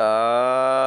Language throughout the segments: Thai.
呃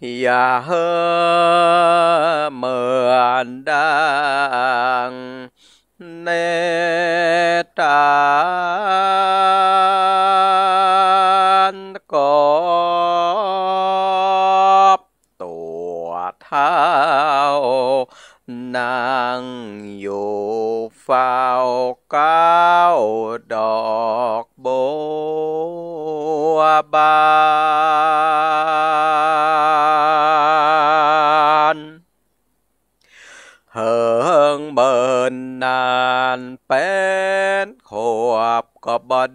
ya hơ mờ đàng nê tràn có tổ thao nàng dù phao cao đọc bố ba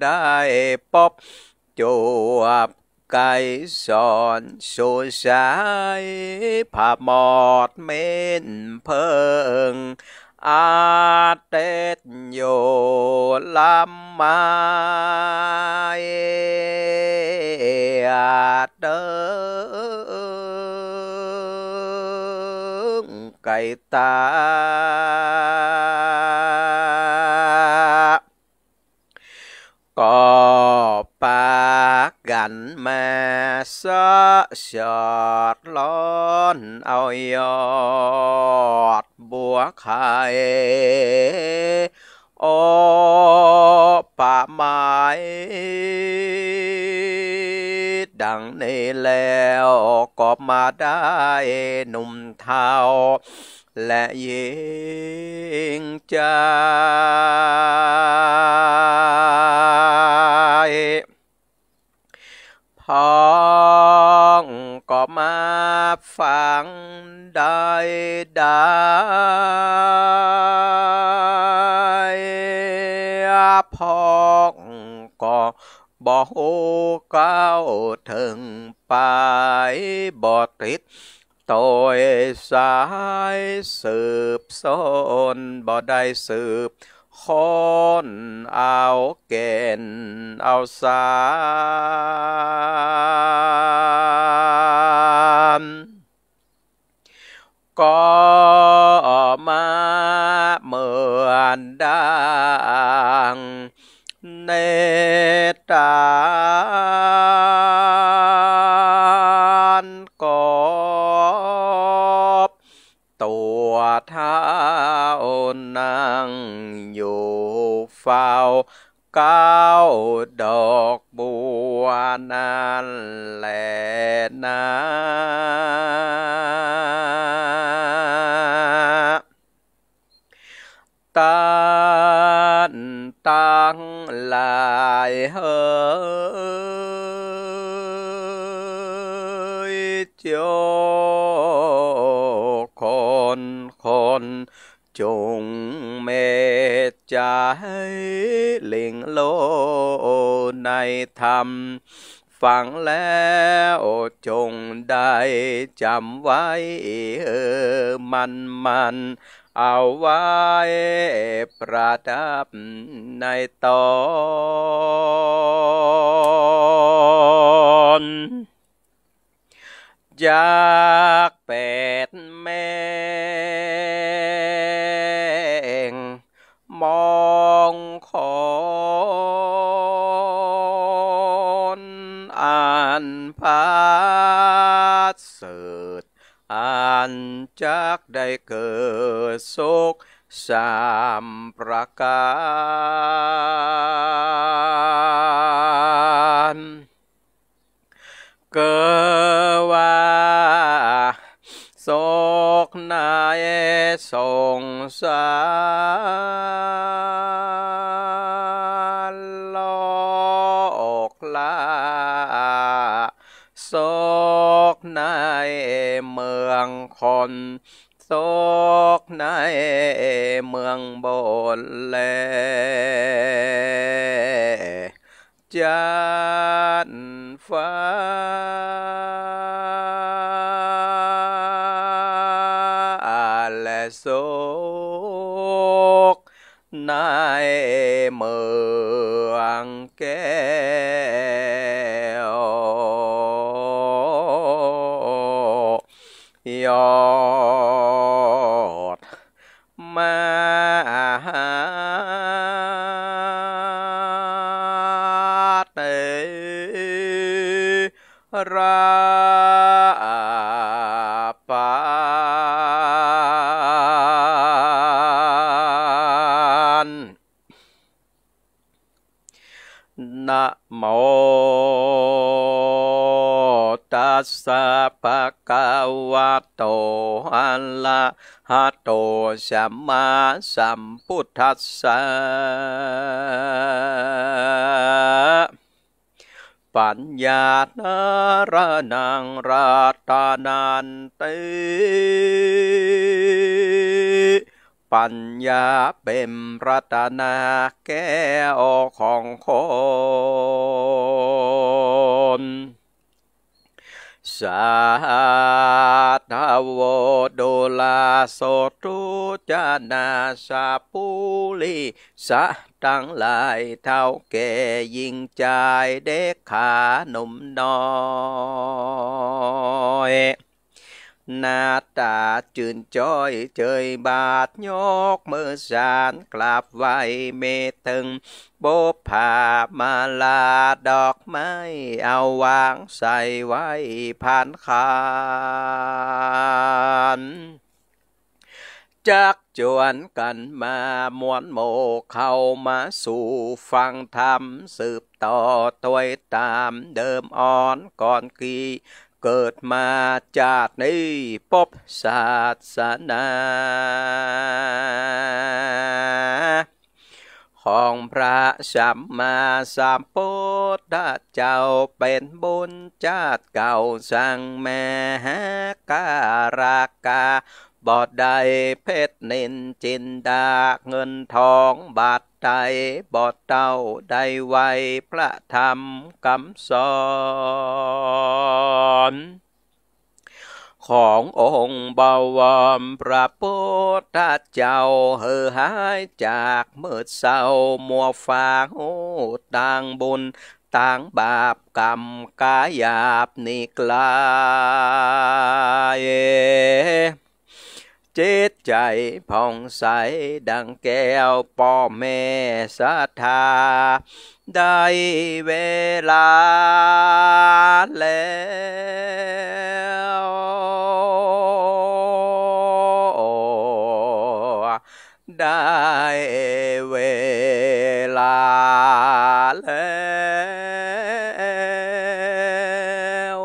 ได้ปบจวบไก่สอนสุสายผ่าหมอดเม่นเพิงอาเตตโยลำมาอาเดิงไก่ตาก็ปากกันแม่สะสอดล้อนเอายอด บัวไข่โอปะาไมยดังนี้แล้วก็มาได้หนุ่มเทาและยิงใจพ้องก็มาฟังได้ได้พ้องก็บ่โเก้าถึงไปบ่ติดตัวสาสืบสอนบ่ได้สืบคอนเอาเกณฑ์เอาสามก็มาเหมือนดังเนตา năng dù phao cao độc bùa na lệ na tan tăng lại hơi cho con con จงเมตใจเล่งโลในธรรม ฟังแล้ว จงได้จำไว้เออมันมันเอาไว้ ประดับในตอนจากแปดเม่ันจากได้เกิดสศกสามประการเกว่าสกนายสงสารโลกลาสกนายเมืองคนโศกในเมืองโบนเลจันฟ้าและโศกในเมืองแก่ยอดมาเตราปานะโมตัสสะวะโตอลละหะโตสัมมาสัมพุทธัสสะปัญญาณารนังราตานันติ ปัญญาเป็นรัตนาแก้วของคนสาธาวโดลาโสตุจานาสาปุลีสะทังหลายเท่าแก่ยิงใจเด็กขาหนุ่มน้อยนาตาจืนจ้อยเจยบาทยกมือสานกลับไววเมตึงโบผามาลาดอกไม้เอาวางใส่ไว้ผ่านคานจักจวนกันมามวนโมเข้ามาสู่ฟังธรรมสืบต่อตัวตามเดิมอ่อนก่อนกีเกิดมาจากในปบศาสนา ของพระสัมมาสัมพุทธเจ้าเป็นบุญจาติเก่าสั่งแม่การากา บอดได้เพชรนินจินดาเงินทองบาทไตยบอดเต้าได้ไวพระธรรมคำสอนขององค์บาวมพระพุทธเจ้าเหือหาย จากเมืดเศร้า มัวฝากโอ้ต่างบุญต่างบาปกรรมกายาบนิกลายจิตใจผ่องใสดังแก้วป่อแม่ศรัทธาได้เวลาแล้วได้เวลาแล้ว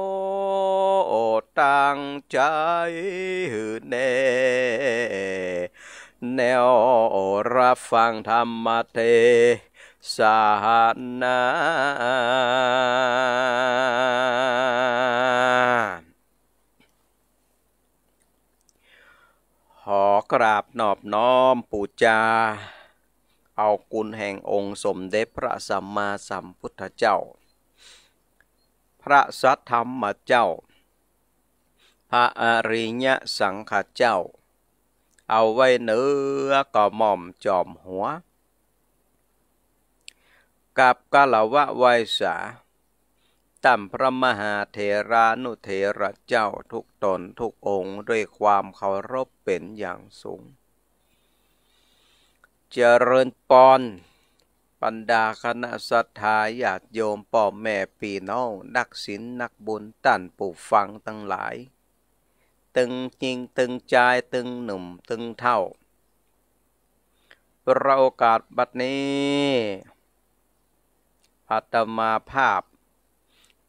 ตั้งใจหืนวรับฟังธรรมเทศนาหอกราบนอบน้อมปูจา เอากุลแห่งองค์สมเด็จพระสัมมาสัมพุทธเจ้า พระสัทธรรมเจ้า พระอริยสังฆเจ้าเอาไว้เนื้อก่อหม่อมจอมหัว กับกาลวะไวสาต้มพระมหาเถรานุเถระเจ้าทุกตนทุกองค์ ด้วยความเคารพเป็นอย่างสูง เจริญปอนปัญดาคณะศรัทธาญาติโยมป่อแม่ปีน้องนักศีลนักบุญตั้นปู่ฟังทั้งหลายตึงจริงตึงใจตึงหนุ่มตึงเท่าประโอกาสบัดนี้ อาตมาภาพ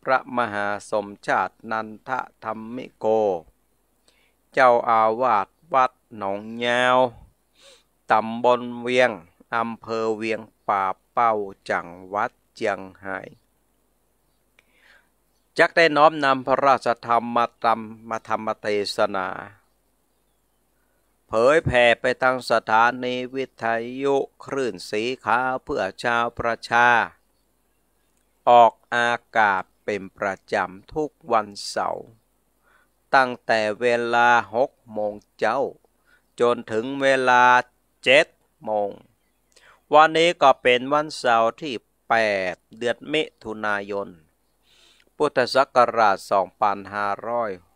พระมหาสมชาตินันทธรรมิโก เจ้าอาวาสวัดหนองแยวตำบลเวียง อำเภอเวียงป่าเป้า จังหวัดเจียงไฮ้ักได้น้อมนำพระราชธรรมมาตรมมาธรรมเทศนา เผยแผ่ไปทางสถานีวิทยุ คลื่นสีขาวเพื่อชาวประชา ออกอากาศเป็นประจำทุกวันเสาร์ตั้งแต่เวลาหกโมงเจ้าจนถึงเวลาเจ็ดโมง วันนี้ก็เป็นวันเสาร์ที่ 8 เดือนมิถุนายนพุทธศักราช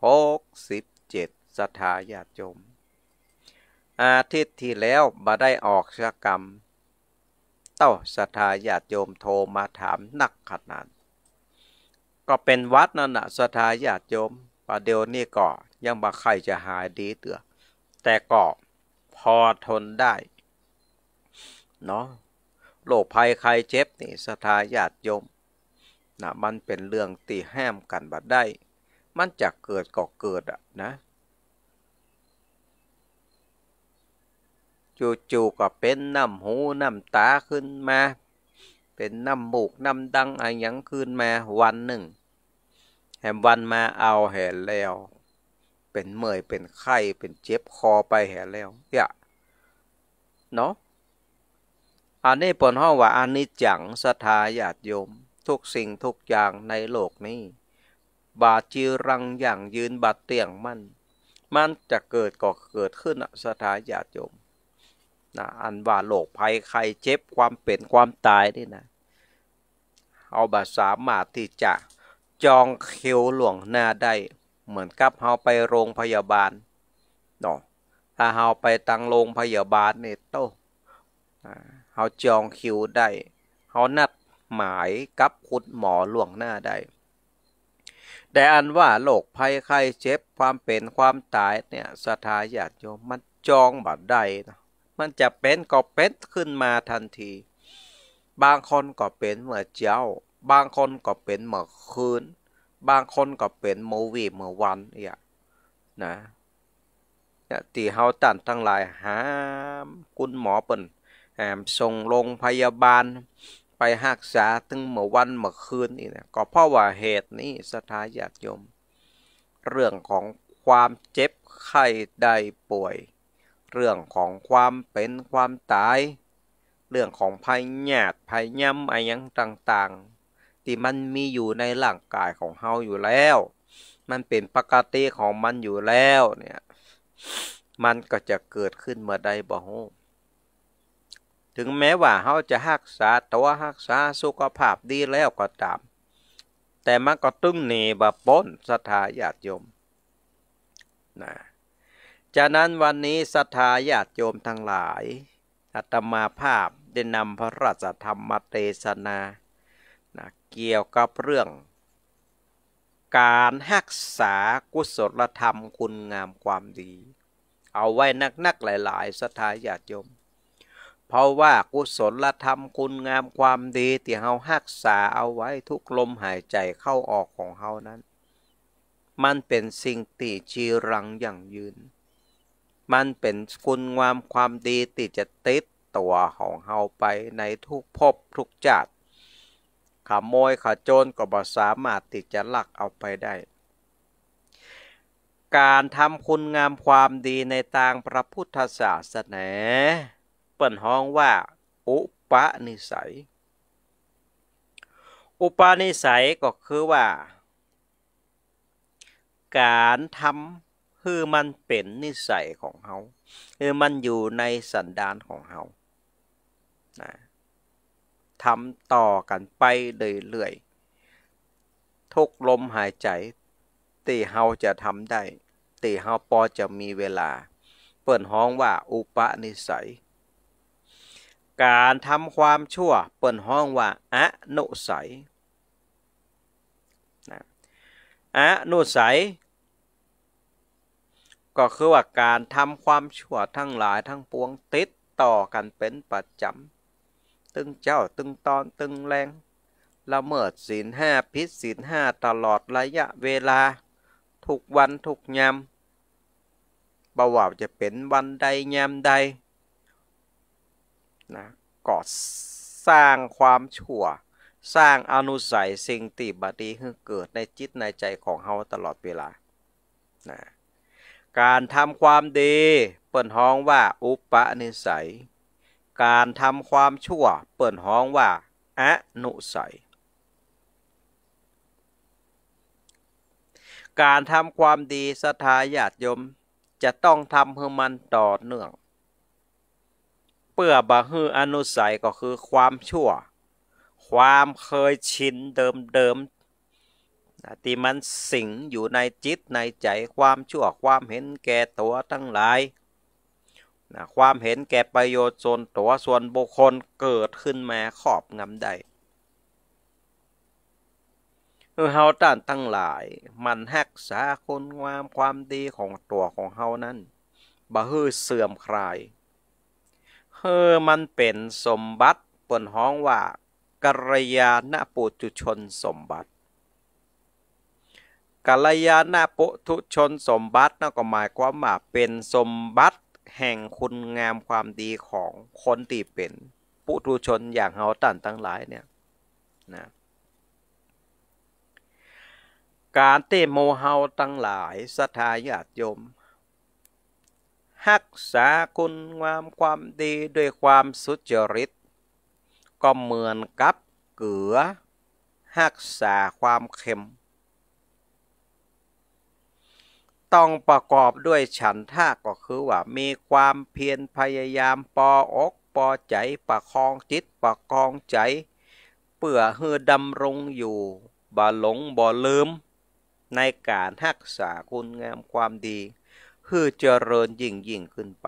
2567 สถาญาติโยมอาทิตย์ที่แล้วบาได้ออกชะกรรม เต้าสถาญาติโยมโทรมาถามนักขนานก็เป็นวัดนั่นนะสถาญาติโยมประเดี๋ยวนี้ก็ยังบ่ใครจะหายดีเตือ แต่ก็พอทนได้เนาะโรคภัยใครเจ็บนี่สถาญาติโยมนะมันเป็นเรื่องตีแห้มกันบัดได้ มันจะเกิดก็เกิดอะนะ จู่ๆก็เป็นน้ำหูน้ำตาขึ้นมา เป็นน้ำบูกน้ำดังอะไรยังขึ้นมาวันหนึ่ง แหมวันมาเอาแหแล้ว เป็นเมื่อยเป็นไข้เป็นเจ็บคอไปแหแล้วเนเนาะอันนี้ปนห้องว่าอันนี้จังสทาญาติโยมทุกสิ่งทุกอย่างในโลกนี้ บาจีรังอย่างยืนบาดเตียงมันมันจะเกิดก็เกิดขึ้นสถาญาติโยมนะอันว่าโลกภัยใครเจ็บความเป็นความตายนี่นะเอาบาสามารถที่จะจองคิวหลวงหน้าได้เหมือนกับเฮาไปโรงพยาบาลเนาะถ้าเฮาไปตังโรงพยาบาลนี่โตเฮาจองคิวได้เฮานัดหมายกับคุณหมอล่วงหน้าได้แต่อันว่าโรคภัยไข้เจ็บความเป็นความตายเนี่ยสถาญาติโยมมันจองบัดได้นะมันจะเป็นก็เป็นขึ้นมาทันที บางคนก็เป็นเมื่อเจ้า บางคนก็เป็นเมื่อคืน บางคนก็เป็นโมวีเมื่อวันเนี่ยนะ เนี่ยตีเฮาตันทั้งหลายหามคุณหมอเปิ่นแอมส่งโรงพยาบาลไปหักษาถึงเมื่อวันเมื่อคืนนี่นะก็เพราะว่าเหตุนี้สถาญาติโยมเรื่องของความเจ็บไข้ได้ป่วย เรื่องของความเป็นความตาย เรื่องของภัยญยติภัยย่ำอะไรยังต่าง ๆ ที่มันมีอยู่ในร่างกายของเฮาอยู่แล้ว มันเป็นปกติของมันอยู่แล้วเนี่ยมันก็จะเกิดขึ้นเมื่อใดบ่ฮู้ถึงแม้ว่าเขาจะหักษาตัวหักษาสุขภาพดีแล้วก็ตาม แต่มันก็ตึงหนีบะป้นศรัทธาญาติโยม นะจากนั้นวันนี้ศรัทธาญาติโยมทั้งหลายอัตมาภาพได้นำพระราชธรรมมาเทศนานะเกี่ยวกับเรื่อง การหักษากุศลธรรมคุณงามความดี เอาไว้นักๆหลายๆศรัทธาญาติโยมเพราะว่ากุศลธรรมคุณงามความดีที่เฮาหักษาเอาไว้ทุกลมหายใจเข้าออกของเฮานั้น มันเป็นสิ่งตีจีรังอย่างยืน มันเป็นคุณงามความดีที่จะติด ตัวของเฮาไปในทุกภพทุกจัด ขโมยขโจรก็บ่สามารถติดจะลักเอาไปได้ การทำคุณงามความดีใน่างพระพุทธศาสนาเปิ่นห้องว่าอุปนิสัย อุปนิสัยก็คือว่า การทำคือมันเป็นนิสัยของเขาคือมันอยู่ในสันดานของเขานะทำต่อกันไปเรื่อยๆทุกลมหายใจตีเฮาจะทำได้ตีเฮาปอจะมีเวลา เปิดห้องว่าอุปนิสัยการทำความชั่วเปิ่นห้องว่าอะนุสัยนะอะนุสัยก็คือว่าการทำความชั่วทั้งหลายทั้งปวงติดต่อกันเป็นประจำตึงเจ้าตึงตอนตึงแรงละเมิดศีลห้าพิษศีลห้าตลอดระยะเวลาทุกวันทุกยามบ่าวจะเป็นวันใดยามใดนะก่อสร้างความชั่ว สร้างอนุสัยสิ่งติบตีให้เกิดในจิตในใจของเฮาตลอดเวลานะการทำความดีเปิดห้องว่าอุปนิสัย การทำความชั่วเปิดห้องว่าอนุสัยการทำความดีสถัทธาญาติยมจะต้องทำเพื่อมันต่อเนื่องเปื่อบะฮืออนุสัย ก็คือความชั่ว ความเคยชินเดิมๆที่มันสิงอยู่ในจิตในใจความชั่วความเห็นแก่ตัวทั้งหลายความเห็นแก่ประโยชน์ส่วนตัวส่วนบุคคลเกิดขึ้นมาครอบงำได้เฮาต่านทั้งหลายมันหักษาคุณงามความดีของตัวของเฮานั้นบ่ฮือเสื่อมคลายอ มันเป็นสมบัติปนห้องว่ากัลยาณปุถุชนสมบัติกัลยาณปุถุชนสมบัตินั่นก็หมายความว่าเป็นสมบัติแห่งคุณงามความดีของคนที่เป็นปุถุชนอย่างเฮาตันทั้งหลายเนี่ยนะการเตโมเฮาตั้งหลายสัทธาญาติโยมหักษาคุณงามความดีด้วยความสุจริต ก็เหมือนกับเกลือหักษาความเค็ม ต้องประกอบด้วยฉันท่าก็คือว่ามีความเพียรพยายามปออกปอใจประคองจิตประคองใจเปื่อเฮือดำรงอยู่บ่หลงบ่ลืม ในการหักษาคุณงามความดีคือเจริญยิ่งยิ่งขึ้นไป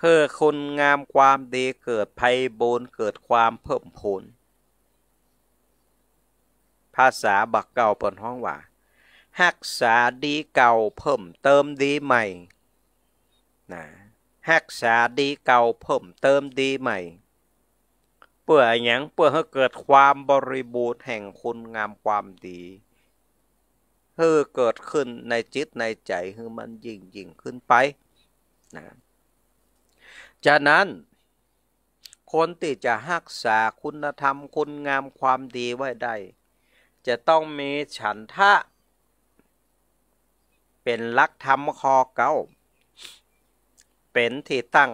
คือคุณงามความดีเกิดภัยบนเกิดความเพิ่มพูนภาษาบักเก่าเปิดห้องว่าหักษาดีเก่าเพิ่มเติมดีใหม่ นะหักษาดีเก่าเพิ่มเติมดีใหม่ เพื่ออย่างเพื่อให้เกิดความบริบูรณ์แห่งคุณงามความดีคือเกิดขึ้นในจิตในใจคือมันยิ่งยิ่งขึ้นไปนะจากนั้นคนที่จะรักษาคุณธรรมคุณงามความดีไว้ได้จะต้องมีฉันทะเป็นลักธรรมคอเก่าเป็นที่ตั้ง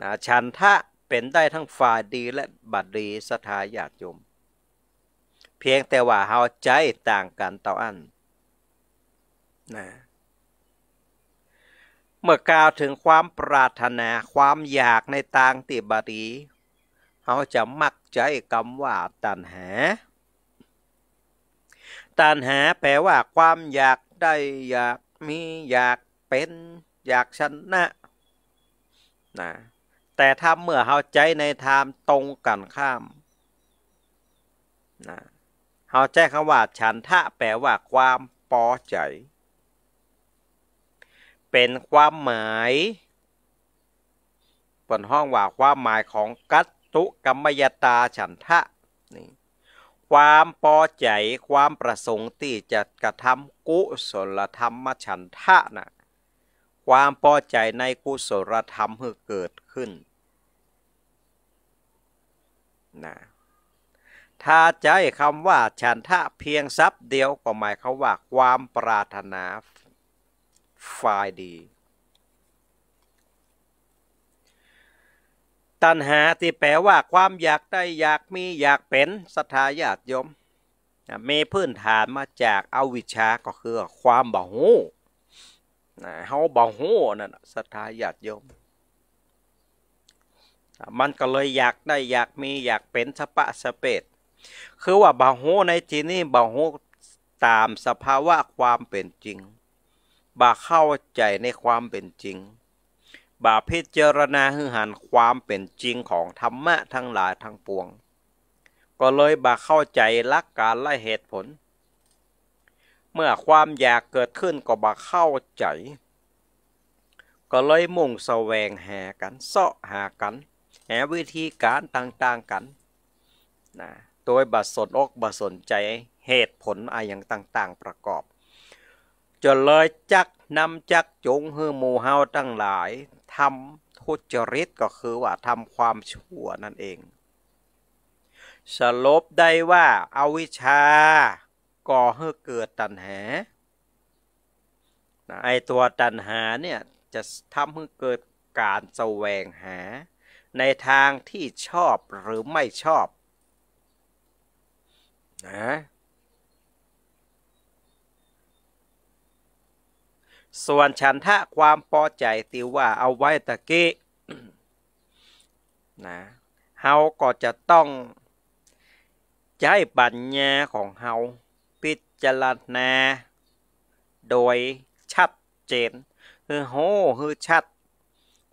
นะฉันทะเป็นได้ทั้งฝ่ายดีและบัดดีสถาญาติโยมเพียงแต่ว่าเฮาใจต่างกันเต่ออันนะเมื่อกล่าวถึงความปรารถนา ความอยากในต่างติบารีเขาจะมักใจคำว่าตันหาตันหาแปลว่าความอยากได้อยากมีอยากเป็นอยากชนะนะแต่ถ้าเมื่อเขาใจในทามตรงกันข้ามนะเฮาแจ้งคำว่าฉันทะแปลว่าความพอใจ เป็นความหมายบนห้องว่าความหมายของกัตตุกัมมยตาฉันทะนี่ความพอใจความประสงค์ที่จะกระทำกุศลธรรมฉันทะนะความพอใจในกุศลธรรมเพื่อเกิดขึ้นนะถ้าใจคำว่าฉันทะเพียงทรัพย์เดียวก็หมายเขาว่าความปรารถนาฝ่ายดีตัณหาที่แปลว่าความอยากได้อยากมีอยากเป็นสถัาญาติยมมีพื้นฐานมาจากอาวิชชาก็คือความบ่หูเฮาบ่หูนั่นสถัาญาติยม มันก็เลยอยากได้อยากมีอยากเป็นสปะสเปดคือว่าบาโูในที่นี้บาโูตามสภาวะความเป็นจริง บาเข้าใจในความเป็นจริง บาพิจารณาหือหันความเป็นจริงของธรรมะทั้งหลายทั้งปวง ก็เลยบาเข้าใจลักการและเหตุผล เมื่อความอยากเกิดขึ้นก็บาเข้าใจ ก็เลยมุ่งแสวงหากันเสาะหากันแหวิธีการต่าง ๆกัน นะโดยบัดสนอกบัดสนใจเหตุผลอะไรอย่างต่าง ๆ ประกอบจะเลยจักนำจักจงฮือหมู่เฮาทั้งหลายทำทุจริตก็คือว่าทำความชั่วนั่นเองสรุปได้ว่าอาวิชชาก่อให้เกิดตัณหา ไอตัวตัณหาเนี่ย จะทำให้เกิดการแสวงหาในทางที่ชอบหรือไม่ชอบนะส่วนฉันทะความพอใจติว่าเอาไว้ตะกี้นะเฮาก็จะต้องใช้ปัญญาของเฮาพิจารณาโดยชัดเจนคือโหคือชัด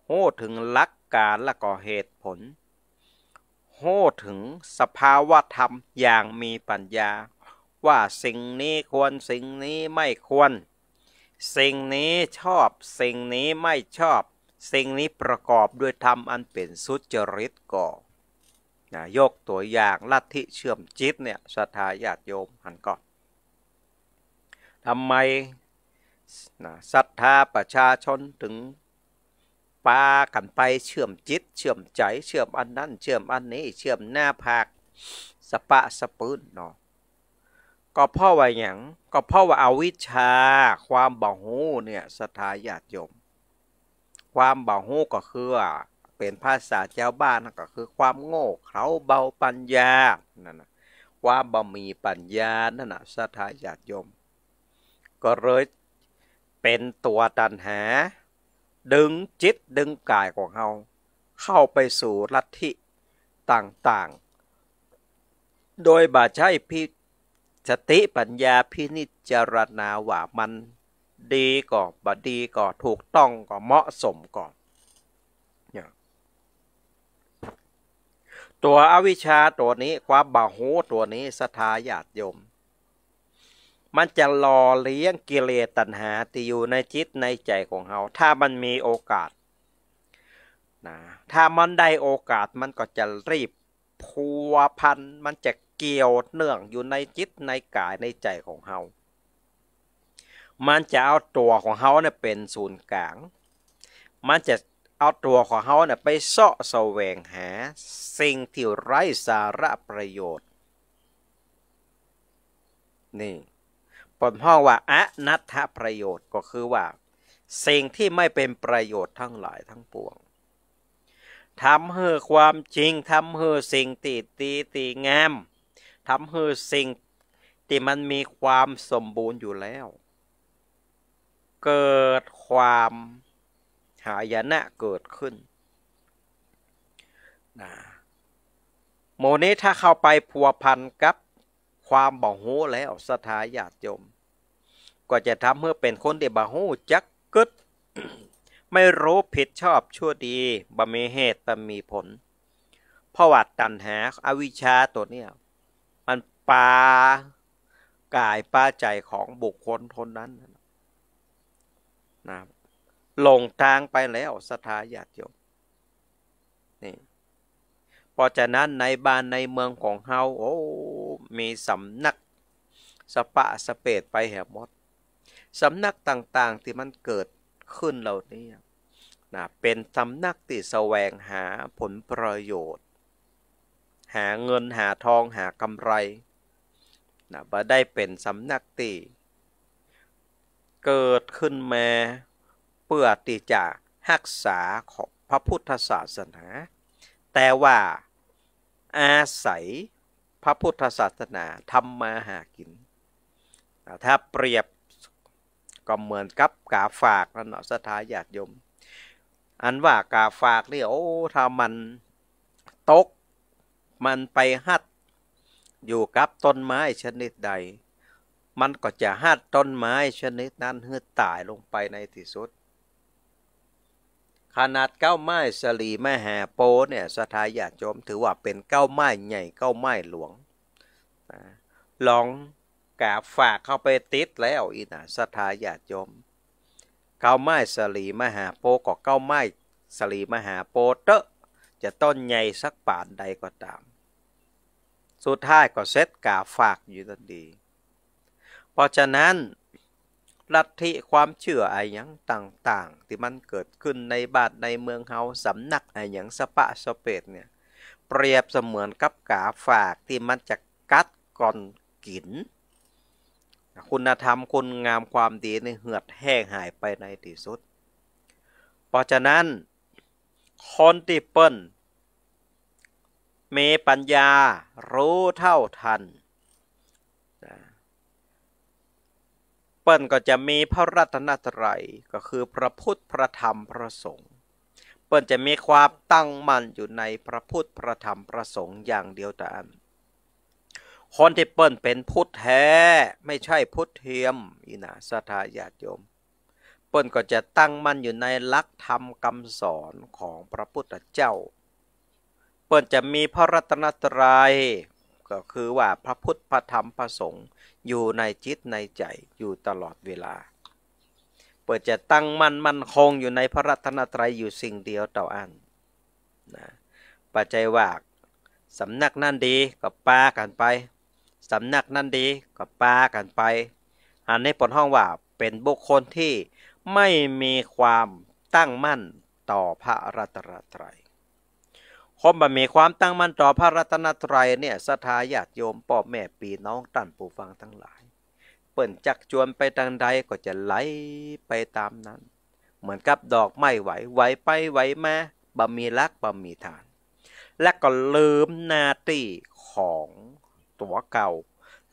โหถึงหลักการและก็เหตุผลโห้ถึงสภาวะธรรมอย่างมีปัญญาว่าสิ่งนี้ควรสิ่งนี้ไม่ควร สิ่งนี้ชอบสิ่งนี้ไม่ชอบ สิ่งนี้ประกอบด้วยธรรมอันเป็นสุจริตก่อนะยกตัวอย่างลัทธิเชื่อมจิตเนี่ยศรัทธาญาติโยมหันก่อนทำไมศรัทธาประชาชนถึงากันไปเชื่อมจิตเชื่อมใจเชื่อมอันนั้นเชื่อมอันนี้เชื่อมหน้าผากสปะสปืนเนาะก็พ่อว่าอย่างก็พ่อว่าอาวิชา ความบ่หูเนี่ยสถาญาติโยม ความบ่หูก็คือเป็นภาษาเจ้าบ้านก็คือความโง่เขลาเบาปัญญานั่นนะความบ่มีปัญญานั่นนะสถาญาติโยม ก็เลยเป็นตัวตันหาดึงจิตดึงกายของเราเข้าไปสู่ลัทธิต่างๆ โดยบาใช้พิ สติปัญญาพินิจารณาว่ามันดีก่อนบดีก่อนถูกต้องก่อนเหมาะสมก่อน ตัวอวิชชาตัวนี้ ความบาหูตัวนี้สทาญาติยมมันจะรอเลี้ยงกิเลสตัณหาที่อยู่ในจิตในใจของเขาถ้ามันมีโอกาสนะถ้ามันได้โอกาสมันก็จะรีบพัวพันมันจะเกี่ยวเนื่องอยู่ในจิตในกายในใจของเขามันจะเอาตัวของเขาเนี่ยเป็นศูนย์กลาง มันจะเอาตัวของเขาเนี่ยไปเสาะแสวงหาสิ่งที่ไร้สาระประโยชน์ นี่ปนห้องว่าอะนัทธประโยชน์ก็คือว่า สิ่งที่ไม่เป็นประโยชน์ทั้งหลายทั้งปวงทำให้ความจริงทำให้สิ่งตีตีตีงามทำให้สิ่ง ที่มันมีความสมบูรณ์อยู่แล้ว เกิดความหายนะเกิดขึ้นนะโมนี้ถ้าเข้าไปพัวพันกับความบ่โหแล้วสถาญาติโยมก็จะทำเมื่อเป็นคนเดบ่โหจักกึดไม่รู้ผิดชอบชั่วดีบ่มีเหตุบ่มีผลเพราะว่าตัณหาอวิชชาตัวเนี้ยมันปากายปาใจของบุคคลคนนั้นนะหลงทางไปแล้วสถาญาติโยมพราะฉะนั้นในบ้านในเมืองของเฮาโอ้มีสำนักสปะสเปดไปแหบมดสำนักต่างๆที่มันเกิดขึ้นเหล่านี้นะเป็นสำนักที่แสวงหาผลประโยชน์ หาเงินหาทองหากำไรนะบ่ได้เป็นสำนักที่เกิดขึ้นมาเพื่อที่จะรักษาของพระพุทธศาสนา แต่ว่าอาศัยพระพุทธศาสนาทำมาหากินถ้าเปรียบก็เหมือนกับกาฝากนั่นเนาะสถาญาติยม อันว่ากาฝากนี่โอ้ถ้ามันตก มันไปหัดอยู่กับต้นไม้ชนิดใด มันก็จะหัดต้นไม้ชนิดนั้นเฮือตายลงไปในที่สุดขนาด เก้าไม้สลีแม่แห่โปเนี่ยสถาญาติโยมถือว่าเป็นเก้าไม้ใหญ่เก้าไม้หลวง ลองกาฝากเข้าไปติดแล้วอีน่ะสถาญาติโยมเก้าไม้สลีมหาโปก็เก้าไม้สลีมหาโปเตะจะต้นใหญ่ สักป่านใดก็ตาม สุดท้ายก็เซตกาฝากอยู่ดี เพราะฉะนั้นลัทธิความเชื่ออะไรอย่างต่างๆ ที่มันเกิดขึ้นในบาทในเมืองเฮาสำนักอะไรอย่างสปะสเปดเนี่ยเปรียบเสมือนกับกาฝากที่มันจะกัดก่อนกิน คุณธรรมคุณงามความดีในเหือดแห้งหายไปในที่สุด เพราะฉะนั้นคนที่เปิ้ลมีปัญญารู้เท่าทันปิลก็จะมีพระรัตนตรัยก็คือพระพุทธพระธรรมพระสงฆ์เปิลจะมีความตั้งมั่นอยู่ในพระพุทธพระธรรมพระสงฆ์อย่างเดียวแต่อันคนที่เปิลเป็นพุทธแท้ไม่ใช่พุทธเทียมอีนาสัทธาญาติโยม เปิลก็จะตั้งมั่นอยู่ในหลักธรรมคำสอนของพระพุทธเจ้า เปิลจะมีพระรัตนตรยัยก็คือว่าพระพุทธพระธรรมพระสงฆ์อยู่ในจิตในใจอยู่ตลอดเวลา เปิดจะตั้งมั่นมั่นคงอยู่ในพระรัตนตรัยอยู่สิ่งเดียวต่ออันนะปัจจัยว่าสำนักนั่นดีก็ปากันไปสำนักนั่นดีก็ปากันไปอันนี้ผลห้องว่าเป็นบุคคลที่ไม่มีความตั้งมั่นต่อพระรัตนตรัยคนบ่มีความตั้งมั่นต่อพระรัตนตรัยเนี่ยสถาญาติโยมป่อแม่ปีน้องตั้นปู่ฟังทั้งหลาย เปิ่นจักชวนไปทางใดก็จะไหลไปตามนั้น เหมือนกับดอกไม้ไหวไหวไปไหวมาบ่มีรักบ่มีฐาน และก็ลืมนาตีของตัวเก่า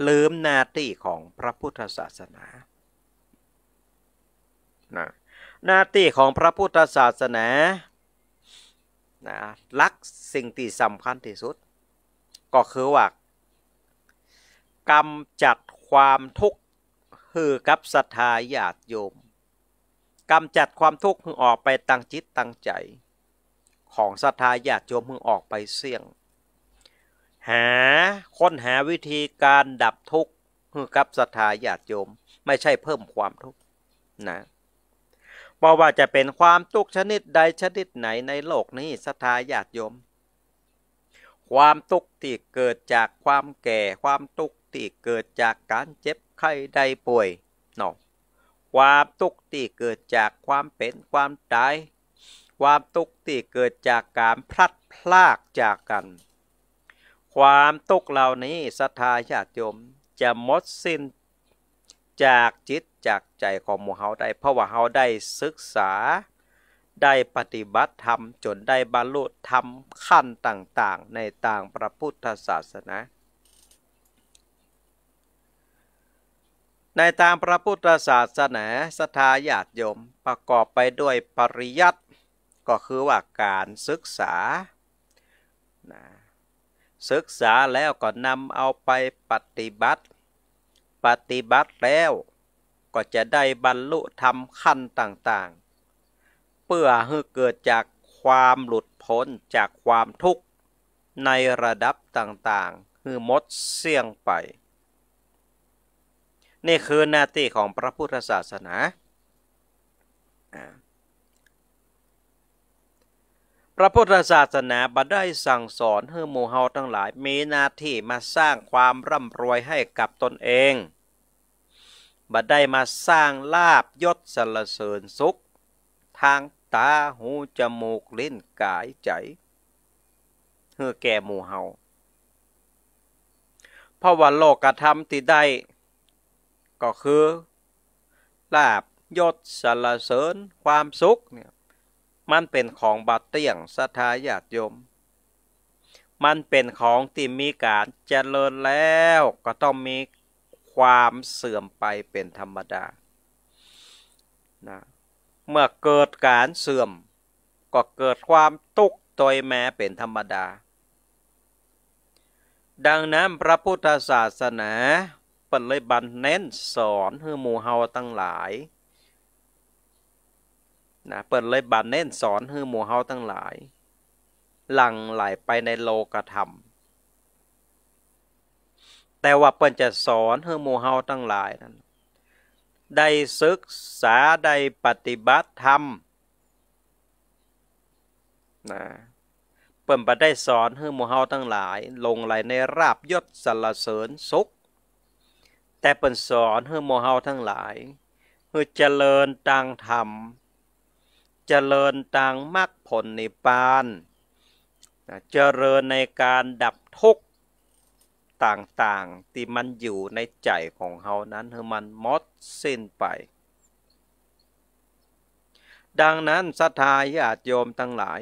ลืมนาตีของพระพุทธศาสนานะหน้าที่ของพระพุทธศาสนานะรักสิ่งที่สำคัญที่สุด ก็คือว่ากำจัดความทุกข์หือกับศรัทธาญาติโยมกำจัดความทุกข์หือออกไปตั้งจิตตั้งใจ ของศรัทธาญาติโยมหือออกไปเสี่ยง หาค้นหาวิธีการดับทุกข์หือกับศรัทธาญาติโยม ไม่ใช่เพิ่มความทุกข์นะบะว่าจะเป็นความทุกข์ชนิดใดชนิดไหนในโลกนี้สทาญาติโยม ความทุกข์ที่เกิดจากความแก่ความทุกข์ที่เกิดจากการเจ็บไข้ใดป่วยเนาะความทุกข์ที่เกิดจากความเป็นความตาย ความทุกข์ที่เกิดจากการพลัดพรากจากกัน ความทุกข์เหล่านี้สทาญาติโยมจะหมดสิ้นจากจิตจากใจของหมู่เฮาได้เพราะว่าเฮาได้ศึกษาได้ปฏิบัติธรรมจนได้บรรลุธรรมขั้นต่างๆ ในต่างพระพุทธศาสนา ในตามพระพุทธศาสนาสทาญาติโยมประกอบไปด้วยปริยัติ ก็คือว่าการศึกษาศึกษาแล้วก็นำเอาไปปฏิบัติปฏิบัติแล้วก็จะได้บรรลุธรรมขั้นต่างๆ เพื่อให้เกิดจากความหลุดพ้น จากความทุกข์ในระดับต่างๆ คือหมดเสี่ยงไป นี่คือหน้าที่ของพระพุทธศาสนาพระพุทธศาสนาบัดได้สั่งสอนให้หมู่เฮาทั้งหลายมีหน้าที่มาสร้างความร่ำรวยให้กับตนเอง บัดได้มาสร้างลาบยศสรรเสริญสุข ทางตาหูจมูกลิ้นกายใจเฮือแก่หมู่เฮาเพราะว่าโลกกระทที่ได้ ก็คือ ลาบยศสรรเสริญความสุขเนี่ยมันเป็นของบัดเตี่ยงสถาญาติโยม มันเป็นของที่มีการเจริญแล้วก็ต้องมีความเสื่อมไปเป็นธรรมดานะเมื่อเกิดการเสื่อมก็เกิดความตุกต์โยแม้เป็นธรรมดา ดังนั้นพระพุทธศาสนาเป็นเลยบันเน้นสอนให้หมู่เฮาตั้งหลายนะเปิดเลยบาเน้นสอนฮือหมู่เฮาทั้งหลาย หลังไหลไปในโลกธรรม แต่ว่าเปิ้นจะสอนฮือหมู่เฮาทั้งหลายนั้น ได้ศึกษาได้ปฏิบัติธรรม นะ เปิ้นบ่ได้สอนให้หมู่เฮาทั้งหลายลงไหลในราบยศสรรเสริญสุข แต่เปิ้นสอนให้หมู่เฮาทั้งหลายื่อเจริญทางธรรมเจริญ่างมรรคผลนิพพาน เจริญในการดับทุกข์ต่างๆ ที่มันอยู่ในใจของเฮานั้นคือมันหมดสิ้นไป ดังนั้นศรัทธาญาติโยมทั้งหลาย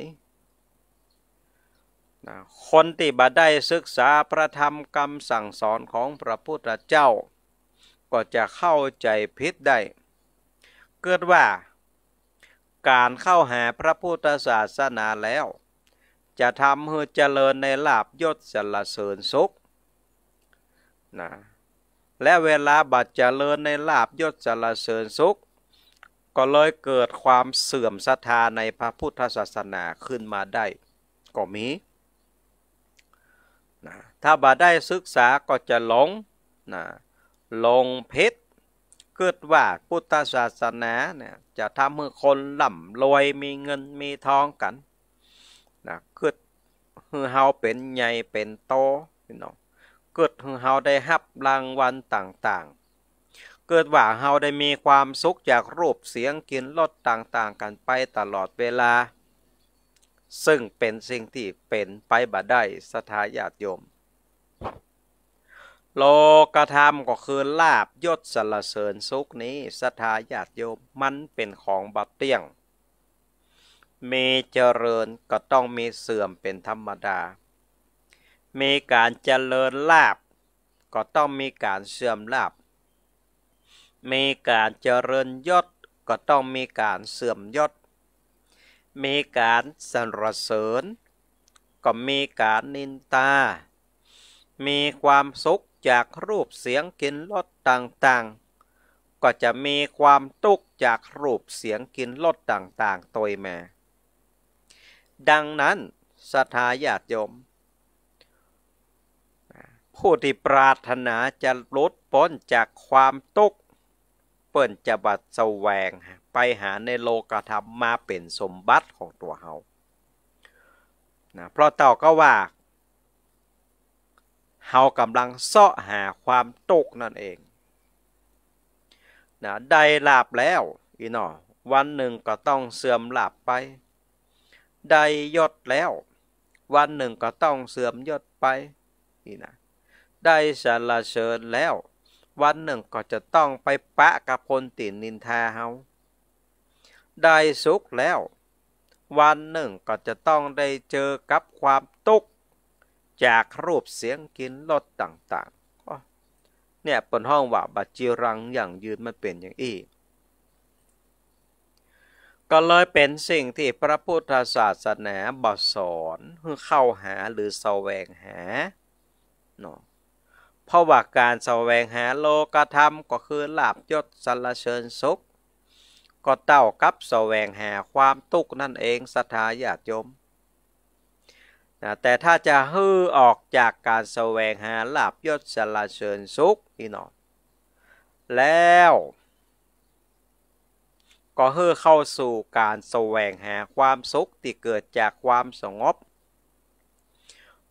คนที่บ่ได้ศึกษาพระธรรมคำสั่งสอนของพระพุทธเจ้า ก็จะเข้าใจพิษได้ เกิดว่าการเข้าหาพระพุทธศาสนาแล้ว จะทำให้เจริญในลาบยศสรรเสริญสุขนะและเวลาบัดเจริญในลาบยศสรรเสริญสุข ก็เลยเกิดความเสื่อมศรัทธาในพระพุทธศาสนาขึ้นมาได้ก็มีนะถ้าบ่ได้ศึกษาก็จะหลงนะหลงเพชรเกิดว่าพุทธศาสนาเนี่ยจะทำให้คนล่ำรวยมีเงินมีทองกันนะเกิดให้เฮาเป็นใหญ่เป็นโตพี่น้องเกิดให้เฮาได้รับรางวัลต่างๆ เกิดว่าเฮาได้มีความสุขจากรูปเสียงกลิ่นรสต่างๆ กันไปตลอดเวลา ซึ่งเป็นสิ่งที่เป็นไปบ่ได้สทาญาติโยมโลกธรรมก็คือลาบยศสรรเสริญสุขนี้สัทธาญาติโยมมันเป็นของบัตเตียง มีเจริญก็ต้องมีเสื่อมเป็นธรรมดา มีการเจริญลาบก็ต้องมีการเสื่อมลาบมีการเจริญยศก็ต้องมีการเสื่อมยศ มีการสรรเสริญ ก็มีการนินตามีความสุขจากรูปเสียงกินรสต่างๆ ก็จะมีความทุกข์จากรูปเสียงกินรสต่างๆตัวแม่ ดังนั้นสรัทธาญาติยม ผู้ที่ปรารถนาจะลดพ้นจากความทุกข์เปิ่นจะบัดแสวง ไปหาในโลกธรรมมาเป็นสมบัติของตัวเฮานะเพราะเต่าก็ว่าเฮากำลังเสาะหาความตกนั่นเองนะได้หลับแล้ว อีนอวันหนึ่งก็ต้องเสื่อมหลับไปได้ยศแล้ว วันหนึ่งก็ต้องเสื่อมยศไปนี่นะได้สารเชิญแล้ว วันหนึ่งก็จะต้องไปปะกับคนตินนินทาเฮาได้สุขแล้ว วันหนึ่งก็จะต้องได้เจอกับความตกจากรูปเสียงกินรสต่างๆก็เนี่ยเปิห้องว่าบัจจิรังอย่างยืนมันเป็นอย่างอี้ก็เลยเป็นสิ่งที่พระพุทธศาสนาบอสอนเพื่อเข้าหาหรือแสวงหาเนาะเพราะว่าการแสวงหาโลกธรรมก็คือลาบยศสรรเสริญสุข ก็เต่ากับแสวงหาความทุกข์นั่นเองสถาญาติโยมนะแต่ถ้าจะฮือออกจากการแสวงหาลาบยศสารเสริญสุขนี่น้อแล้ว ก็ฮือเข้าสู่การแสวงหาความสุขที่เกิดจากความสงบ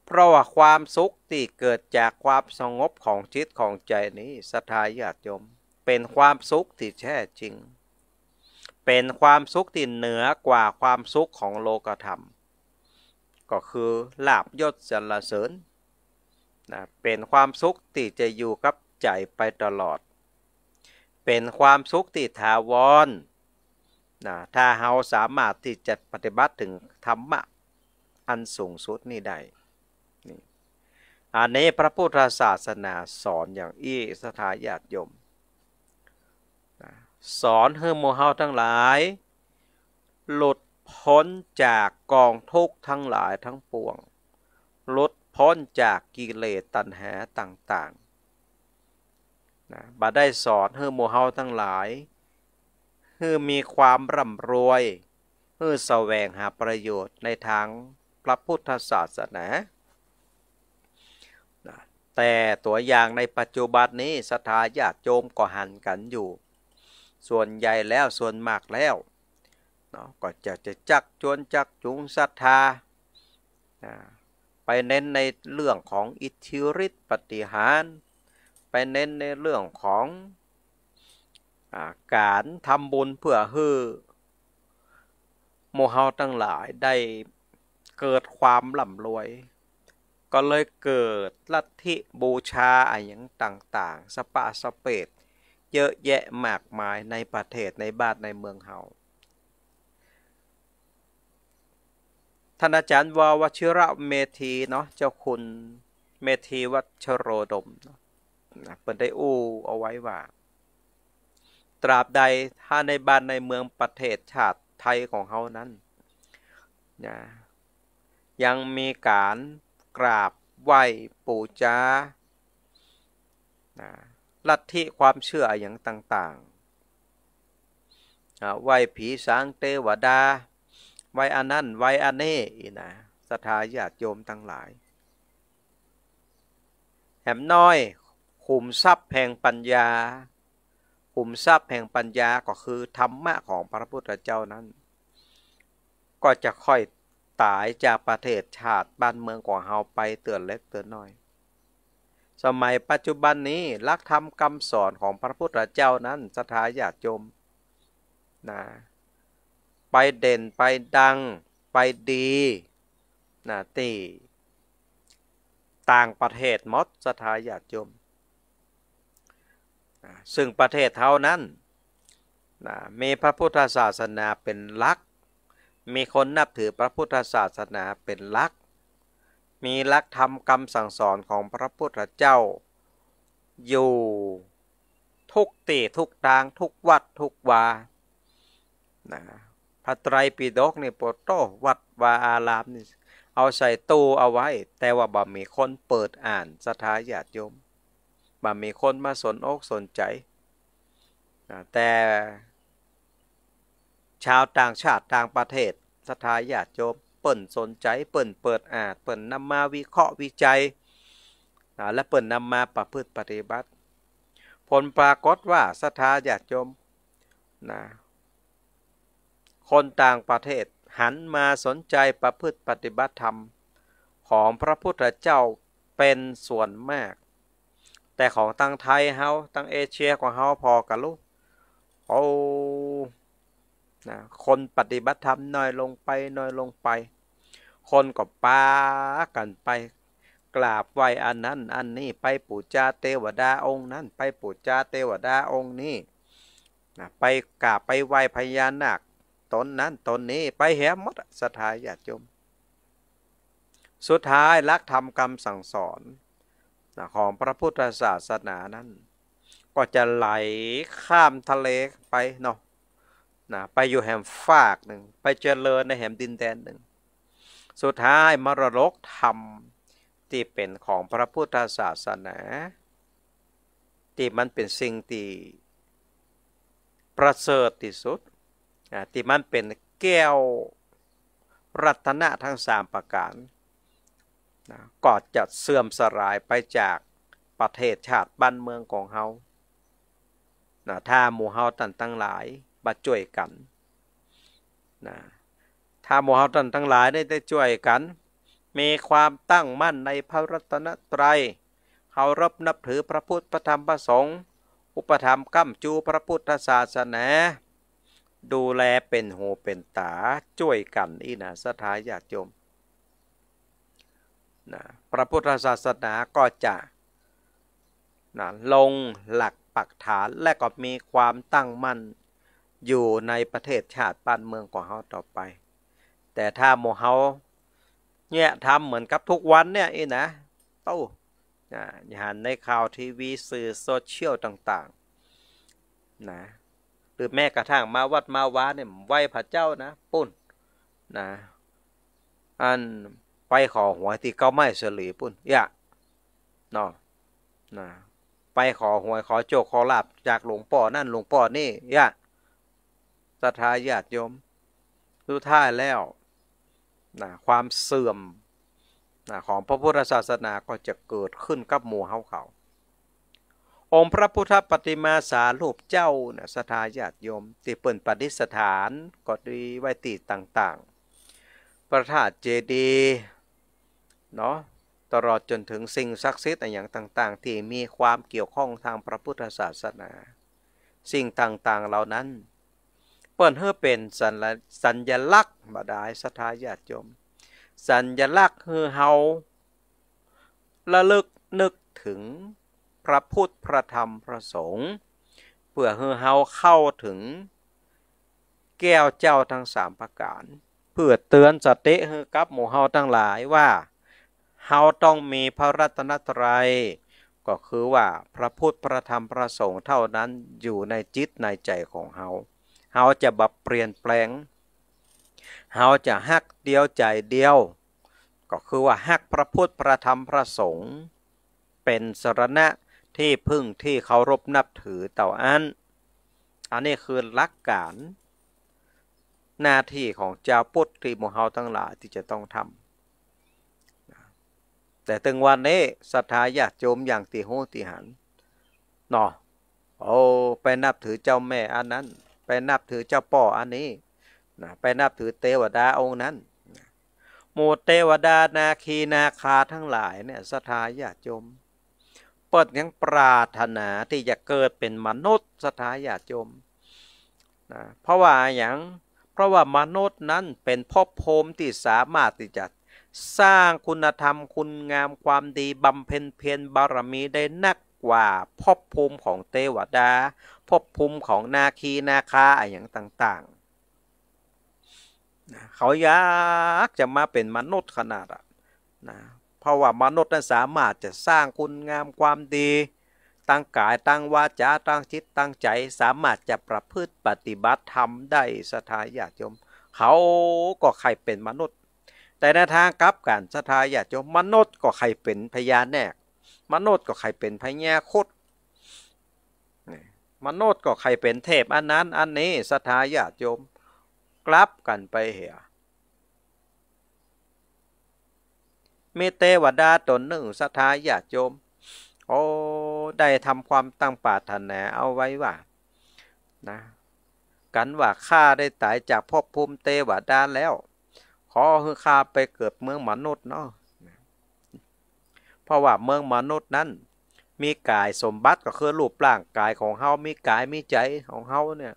เพราะว่าความสุขที่เกิดจากความสงบของจิตของใจนี้ สทาญาติโยมเป็นความสุขที่แท้จริง เป็นความสุขที่เหนือกว่าความสุขของโลกธรรมก็คือลาบยศสรรเสริญนะเป็นความสุขที่จะอยู่กับใจไปตลอด เป็นความสุขที่ถาวรนะถ้าเราสามารถที่จะปฏิบัติถึงธรรมะอันสูงสุดนี้ได้นี่อันนี้พระพุทธศาสนา สอนอย่างอี้สถาญาติยม สอนเฮอโมเฮาทั้งหลายหลุดพ้นจากกองทุกข์ทั้งหลายทั้งปวงลดพ้นจากกิเลสตัณหาต่างๆนะบาได้สอนเฮือโมเฮาทั้งหลายเฮือมีความร่ำรวยเฮือแสวงหาประโยชน์ในทางพระพุทธศาสนา แต่ตัวอย่างในปัจจุบันนี้สถาญาติโจมก็หันกันอยู่ ส่วนใหญ่แล้วส่วนมากแล้วนาะก็จะจะจักชวนจักจุงศรัทธา ไปเน้นในเรื่องของอิทธิฤทธิปฏิหาร ไปเน้นในเรื่องของอการทำบุญเพื่อฮือโมฮาทั้งหลายได้เกิดความร่ำรวย ก็เลยเกิดลัทธิบูชาอะไรอย่างต่างๆสปะสเปดเยอะแยะมากมายในประเทศในบ้านในเมืองเฮาท่านอาจารย์วาวชิระเมธีเนาะเจ้าคุณเมธีวัชโรดมนะเปิดได้อู้เอาไว้ว่า ตราบใดถ้าในบ้านในเมืองประเทศชาติไทยของเขานั้นนะยังมีการกราบไหว้ปู่จา้านะลัทธิความเชื่ออย่างต่างๆไหว้ผีสางเตวดาไว้อันนั้นไว้อันนี้นะศรัทธาญาติโยมทั้งหลาย แหมน้อยขุมทรัพย์แห่งปัญญาขุมทรัพย์แห่งปัญญาก็คือธรรมะของพระพุทธเจ้านั้น ก็จะค่อยตายจากประเทศชาติบ้านเมืองของเฮาไปเตือนเล็กเตือนน้อย สมัยปัจจุบันนี้ลักธรรมคำสอนของพระพุทธเจ้านั้นสถาญาติโยมนะไปเด่นไปดังไปดีนะตีต่างประเทศมดสถาญาติโยมซึ่งประเทศเท่านั้นนะมีพระพุทธศาสนาเป็นลักมีคนนับถือพระพุทธศาสนาเป็นลักมีลักธรรมคำสั่งสอนของพระพุทธเจ้า อยู่ทุกตีทุกทางทุกวัดทุกวานะพระไตรปิฎกนี่ปดโตวัดวาอารามนี่เอาใส่ตู้เอาไว้ แต่ว่าบ่มีคนเปิดอ่านสถาญาติโยมบ่มีคนมาสนอกสนใจแต่ชาวต่างชาติต่างประเทศสถาญาติโยม เปิ่นสนใจ เปิ่นเปิดอ่าน เปิ่นนำมาวิเคราะห์วิจัยและเปิ่นนำมาประพฤติปฏิบัติ ผลปรากฏว่าสถาญาติโยมนะคนต่างประเทศหันมาสนใจประพฤติปฏิบัติธรรมของพระพุทธเจ้าเป็นส่วนมาก แต่ของตั้งไทยเฮาตั้งเอเชียของเฮาพอกันลูกโอ้นะคนปฏิบัติธรรมน้อยลงไปน้อยลงไป คนก็ปากันไปกราบไหวอันนั้นอันนี้ไปปูจาเทวดาองค์นั้นไปปูจาเทวดาองค์นี้นะไปกราบไปไหวพญานาคตนนั้นตนนี้ไปแหมมดสถายญาจิโมสุดท้ายลักธรรมคำสั่งสอนของพระพุทธศาสนานั้น ก็จะไหลข้ามทะเลไปเนาะนะไปอยู่แห่งฝากหนึ่งไปเจริญในแห่งดินแดนหนึ่ง สุดท้ายมรรกธรรมที่เป็นของพระพุทธศาสนา ที่มันเป็นสิ่งที่ประเสริฐที่สุดที่มันเป็นแก้วรัตนะทั้งสามประการนะก็จะเสื่อมสลายไปจากประเทศชาติบ้านเมืองของเฮานะถ้าหมู่เฮาตันทั้งหลายมาช่วยกันนะถ้าหมู่เฮาตันทั้งหลาย ได้ช่วยกัน มีความตั้งมั่นในพระรัตนตรัยเคารพนับถือพระพุทธพระธรรมพระสงฆ์ อุปธรรมกั้มจูพระพุทธศาสนาดูแลเป็นหูเป็นตาช่วยกันอีนะสถาญาติโยมนะพระพุทธศาสนาก็จะนะลงหลักปักฐานและก็มีความตั้งมั่น อยู่ในประเทศชาติบ้านเมืองของเขาต่อไป แต่ถ้าโมเฮาเนี่ยทำเหมือนกับทุกวันเนี่ยอีนะตู้นะหันในข่าวทีวีสื่อโซเชียลต่าง ๆ นะหรือแม้กระทั่งมาวัดมาวาเนี่ยไหวพระเจ้านะ ปุ่นนะอันไปขอหวยที่เก้าไม้เสลีปุ่นอย่านานะไปขอหวยขอโจกขอลาบจากหลวงป่อนั่นหลวงป่อนี่ ยะสศรัทธาญาติโยมสุดท้ายแล้วนะความเสื่อมนะของพระพุทธศาสนาก็จะเกิดขึ้นกับหมู่เฮาเขาองค์พระพุทธปฏิมาสารูปเจ้านะสถาญาติโยมตีเปิ่นปฏิสถานก็ดีไว้ตีต่างๆ ประธาตเจดีเนาะตลอดจนถึงสิ่งศักดิ์สิทธิ์อย่างต่างๆ ที่มีความเกี่ยวข้องทางพระพุทธศาสนา สิ่งต่างๆเหล่านั้น เปิ่นเฮ่อเป็นสัญสญลักษณ์บาดายสถาญาติโยมสัญญลักษณ์เฮอเฮาระลึกนึกถึงพระพุทธพระธรรมพระสงฆ์เพื่อเฮ้เฮาเข้าถึง แก้วเจ้าทั้งสามประการเพื่อเตือนสติเฮ้กับหมู่เฮาทั้งหลายว่าเฮาต้องมีพระรัตนตรัย ก็คือว่าพระพุทธพระธรรมพระสงฆ์เท่านั้นอยู่ในจิตในใจของเฮาเฮาจะบับเปลี่ยนแปลงเฮาจะฮักเดียวใจเดียว ก็คือว่าฮักพระพุทธพระธรรมพระสงฆ์เป็นสรณะที่พึ่งที่เคารพนับถือเต่าอัน อันนี้คือลักการ หน้าที่ของเจ้าพุทธที่มเฮาทั้งหลายที่จะต้องทำแต่ถึงวันนี้ศรัทธาญาติโยมอย่างตีโหติหันเนาะโอ้ ไปนับถือเจ้าแม่อันนั้น ไปนับถือเจ้าป่ออันนี้นะไปนับถือเทวดาองค์นั้นหมู่เทวดานาคีนาคาทั้งหลายเนี่ยศรัทธาญาติโยมปิดยังปรารถนาที่จะเกิดเป็นมนุษย์สถาญาจมนะเพราะว่าอย่างเพราะว่ามนุษย์นั้นเป็นภพภูมิที่สามารถที่จะสร้างคุณธรรมคุณงามความดีบำเพ็ญเพียรบารมีได้นักกว่าภพภูมิของเทวดาภพภูมิของนาคีนาคาอย่างต่างๆเขาอยาก จะมาเป็นมนุษย์ขนาดนะเพราะว่ามนุษย์นั้นสามารถจะสร้างคุณงามความดี ตั้งกายตั้งวาจาตั้งจิตตั้งใจ สามารถจะประพฤติปฏิบัติธรรมได้สถายาจม เขาก็ใครเป็นมนุษย์ แต่ในทางกลับกันสถายาจมมนุษย์ก็ใครเป็นพญาแนก มนุษย์ก็ใครเป็นพญาคด มนุษย์ก็ใครเป็นเทพอันนั้นอันนี้สถายาจมกลับกันไปเหรอมีเตวดาตนหนึ่งสธายาโจม โอ้ ได้ทำความตั้งปาถนาเอาไว้ว่า นะ กันว่าข้าได้ตายจากพบภูมิเตวดาแล้ว ขอให้ข้าไปเกิดเมืองมนุษย์เนาะ เพราะว่าเมืองมนุษย์นั้น มีกายสมบัติก็คือรูปร่าง กายของเฮา มีกายมีใจของเฮาเนี่ย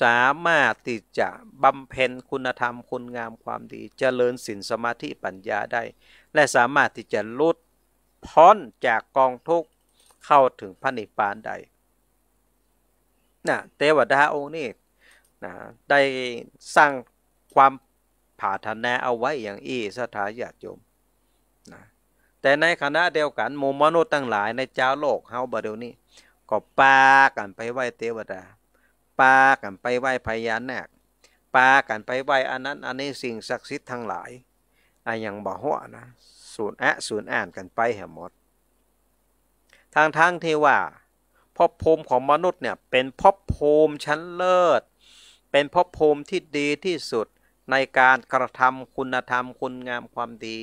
สามารถที่จะบำเพ็ญคุณธรรมคุณงามความดีเจริญสินสมาธิปัญญาได้และสามารถที่จะลุดพ้นจากกองทุกข์เข้าถึงพระนิพพานได้นะเทวดาองค์นี้นะได้สร้างความผาถนาเอาไว้อย่างอี้สถาญาติโยมนะแต่ในคณะเดียวกันหมู่มนุษย์ตั้งหลายในเจ้าโลกเฮาบาเดียวนี้ ก็ปากันไปไหว้เทวดา ปากันไปไหว้พญานาคปากันไปไหว้อันนั้นอันนี้สิ่งศักดิ์สิทธิ์ทั้งหลายอ้ยังบ่หัวนะศูนย์อะศูนย์อ่านกันไปแหหมด ทางทางที่ว่าพบภูมิของมนุษย์เนี่ย เป็นพบภูมิชั้นเลิศ เป็นพบภูมิที่ดีที่สุดในการกระทำคุณธรรมคุณงามความดี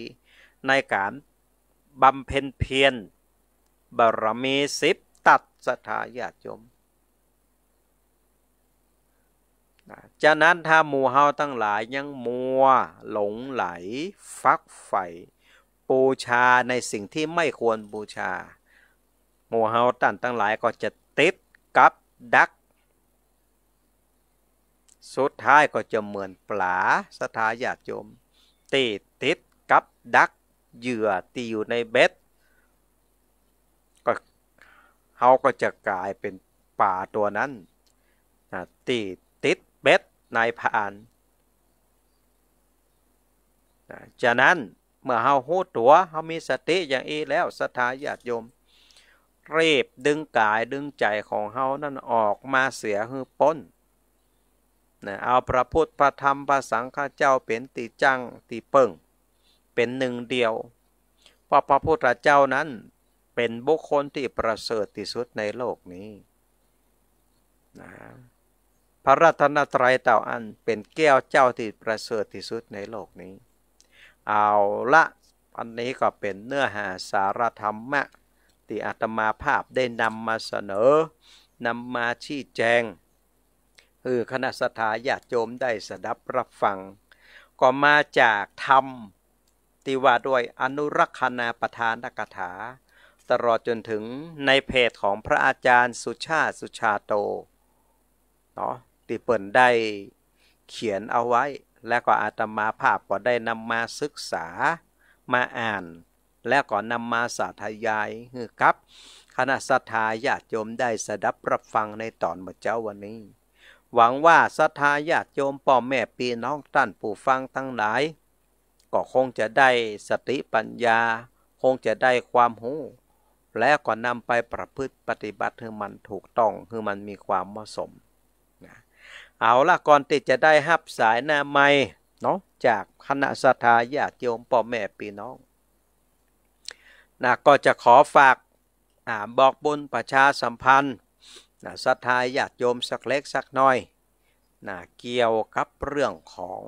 ในการบำเพ็ญเพียรบารมีสิบตัดสถาญาติโยมนะจากนั้นถ้าหมู่เฮาตั้งหลายยังมัว หลงไหล ฟักใฝ่บูชาในสิ่งที่ไม่ควรบูชา หมู่เฮาตั้งตั้งหลายก็จะติดกับดัก สุดท้ายก็จะเหมือนปลาสถาญาติโยมตีติดกับดักเหยื่อตีอยู่ในเบ็ดก็เฮาก็จะกลายเป็นป่าตัวนั้นตีนายผ่าน จากนั้นเมื่อเฮาหูตัวเฮามีสติอย่างอีแล้วสถาญาติโยม เรีบดึงกายดึงใจของเฮานั่นออกมาเสียหือป้นนะเอาพระพุทธพระธรรมพระสังฆเจ้าเป็นตีจังตีเปิงเป็นหนึ่งเดียวเพราะพระพุทธเจ้านั้นเป็นบุคคลที่ประเสริฐที่สุดในโลกนี้นะพระรัตนตรัยเต่าอันเป็นแก้วเจ้าที่ประเสริฐที่สุดในโลกนี้ เอาละอันนี้ก็เป็นเนื้อหาสารธรรมะที่อาตมาภาพได้นำมาเสนอนำมาชี้แจงคือคณะสถาญาติโยมได้สดับรับฟัง ก็มาจากธรรม ติว่าด้วยอนุรักษณาประธานกถาตลอดจนถึงในเพจของพระอาจารย์สุชาติสุชาโตเนาะที่เปิ่นได้เขียนเอาไว้ และก็อาตมาภาพก็ได้นำมาศึกษามาอ่าน และก็นำมาสาธยายครับ คณะสัทธาญาติโยมได้สดับรับฟังในตอนเมื่อเจ้าวันนี้ หวังว่าสัทธาญาติโยมพ่อแม่ปีน้องท่านผู้ฟังทั้งหลายก็คงจะได้สติปัญญา คงจะได้ความรู้ และก็นำไปประพฤติปฏิบัติให้มันถูกต้องคือมันมีความเหมาะสมเอาละก่อนที่จะได้หับสายนาไมเนาะจากคณะสัทาญาติโยมพ่อแม่พี่น้องนะก็จะขอฝากอบอกบุญประชาสัมพันธ์นะสัทาญาติโยมสักเล็กสักน้อยนะเกี่ยวกับเรื่องของ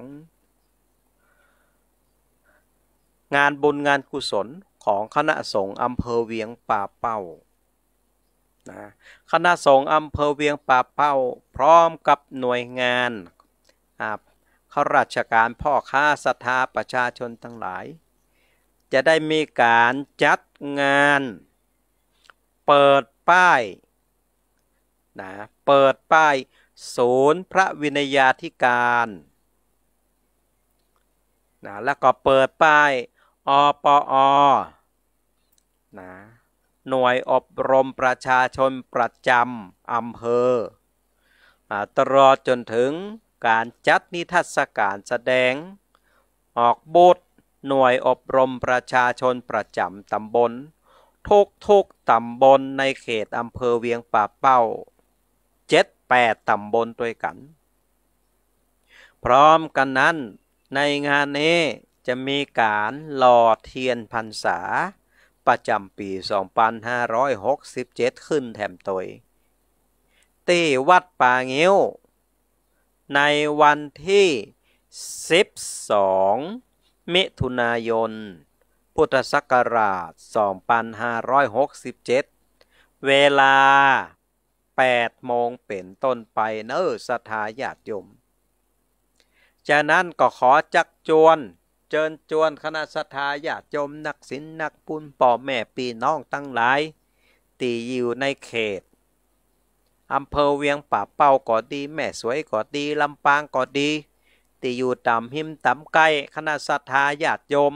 งานบุญงานกุศลของคณะสงฆ์อำเภอเวียงป่าเป้านะคณะสงฆ์อำเภอเวียงป่าเป้าพร้อมกับหน่วยงานข้าราชการพ่อค้าศรัทธาประชาชนทั้งหลาย จะได้มีการจัดงาน เปิดป้ายนะเปิดป้ายศูนย์พระวินัยาธิการนะแล้วก็เปิดป้ายอปอนะหน่วยอบรมประชาชนประจำอำเภอตลอดจนถึงการจัดนิทรรศการแสดง ออกบูธหน่วยอบรมประชาชนประจำตำบลทุกทุกตำบลในเขตอำเภอเวียงป่าเป้าเจ็ดแปดตำบลด้วยกัน พร้อมกันนั้นในงานนี้จะมีการหล่อเทียนพรรษาประจำปี 2567 ขึ้นแถมตยที่วัดป่าเงิ้ว ในวันที่ 12 มิถุนายน พุทธศักราช 2567 เวลา 8 โมงเป็นต้นไปเนอสถาญาติยม จากนั้นก็ขอจักจวนเจิญจวนคณะสัทธาญาติโยมนักศิลนักปุญป่อแม่ปีน้องตั้งหลายตีอยู่ในเขตอำเภอเวียงป่าเป้าก็ดี แม่สวยก็ดีลำปางก็ดี ตีอยู่ต่ำหิมต่ำใกล้คณะสัทธาญาติโยม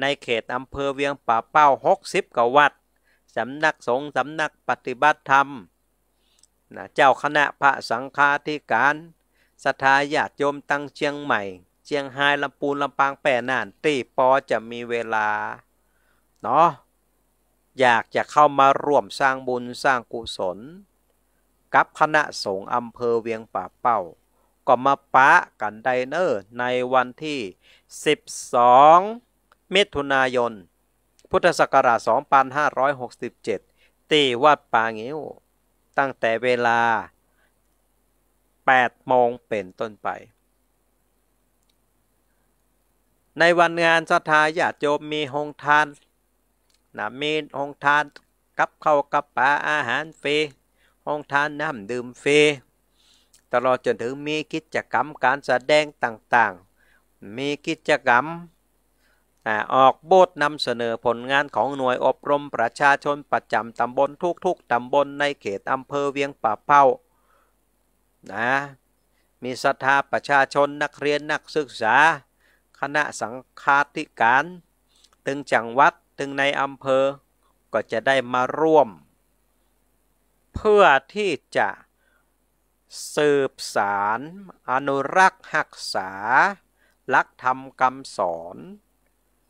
ในเขตอำเภอเวียงป่าเป้าหกสิบกววัด สำนักสงฆ์สำนักปฏิบัติธรรมนะเจ้าคณะพระสังฆาธิการสัทธาญาติโยมตั้งเชียงใหม่เชียงไฮ้ลำปูนลำปางแปะน่านตีปอจะมีเวลา เนาะอยากจะเข้ามาร่วมสร้างบุญสร้างกุศล กับคณะสงฆ์อำเภอเวียงป่าเป้า ก็มาปะกันไดเนอร์ในวันที่ 12 มิถุนายน พุทธศักราช 2567 ตีวัดป่างิ้ว ตั้งแต่เวลา 8 โมงเป็นต้นไปในวันงานสัทธาญาติโยมมีหงทานนะมีหงทานกับเข้ากับปลาอาหารฟรีหงทานน้ำดื่มฟรีตลอดจนถึงมีกิจกรรมการแสดงต่างๆ มีกิจกรรมออกโบสนำเสนอผลงานของหน่วยอบรมประชาชนประจำตำบลทุกๆตำบลในเขตอำเภอเวียงป่าเป้านะมีศรัทธาประชาชนนักเรียนนักศึกษาคณะสังฆาธิการถึงจังหวัดถึงในอำเภอ ก็จะได้มาร่วม เพื่อที่จะ สืบสาร อนุรักษ์หักษาลักธรรมคำสอน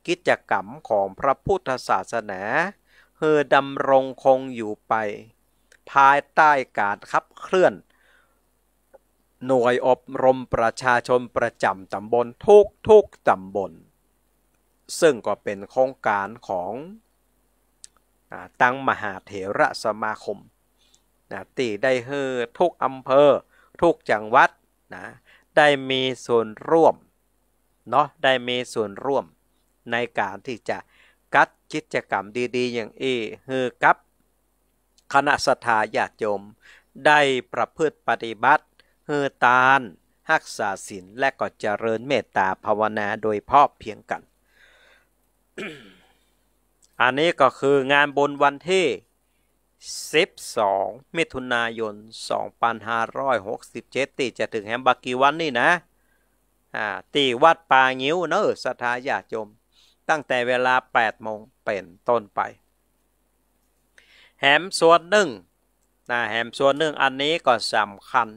กิจกรรมของพระพุทธศาสนาเฮอดำรงคงอยู่ไป ภายใต้การขับเคลื่อนหน่วยอบรมประชาชนประจำตำบลทุกทุกตำบลซึ่งก็เป็นโครงการของตั้งมหาเถระสมาคมนะตีได้เฮอทุกอำเภอ ทุกจังหวัดนะได้มีส่วนร่วมเนาะได้มีส่วนร่วมในการที่จะกัดกิจกรรมดีๆ อย่างเอเฮอกับคณะสถาญาติโยม ได้ประพฤติปฏิบัติเฮตานหักษาศีลและก็เจริญเมตตาภาวนาโดยพ่อเพียงกัน อันนี้ก็คืองานบนวันที่ 12 มิถุนายน 2567ที่จะถึงแฮมบากีวันนี่นะตีวัดปางิ้วเนอะสถาญาติมตั้งแต่เวลา8โมงเป็นต้นไป แหมส่วนหนึ่งนะแหมส่วนหนึ่งอันนี้ก็สำคัญ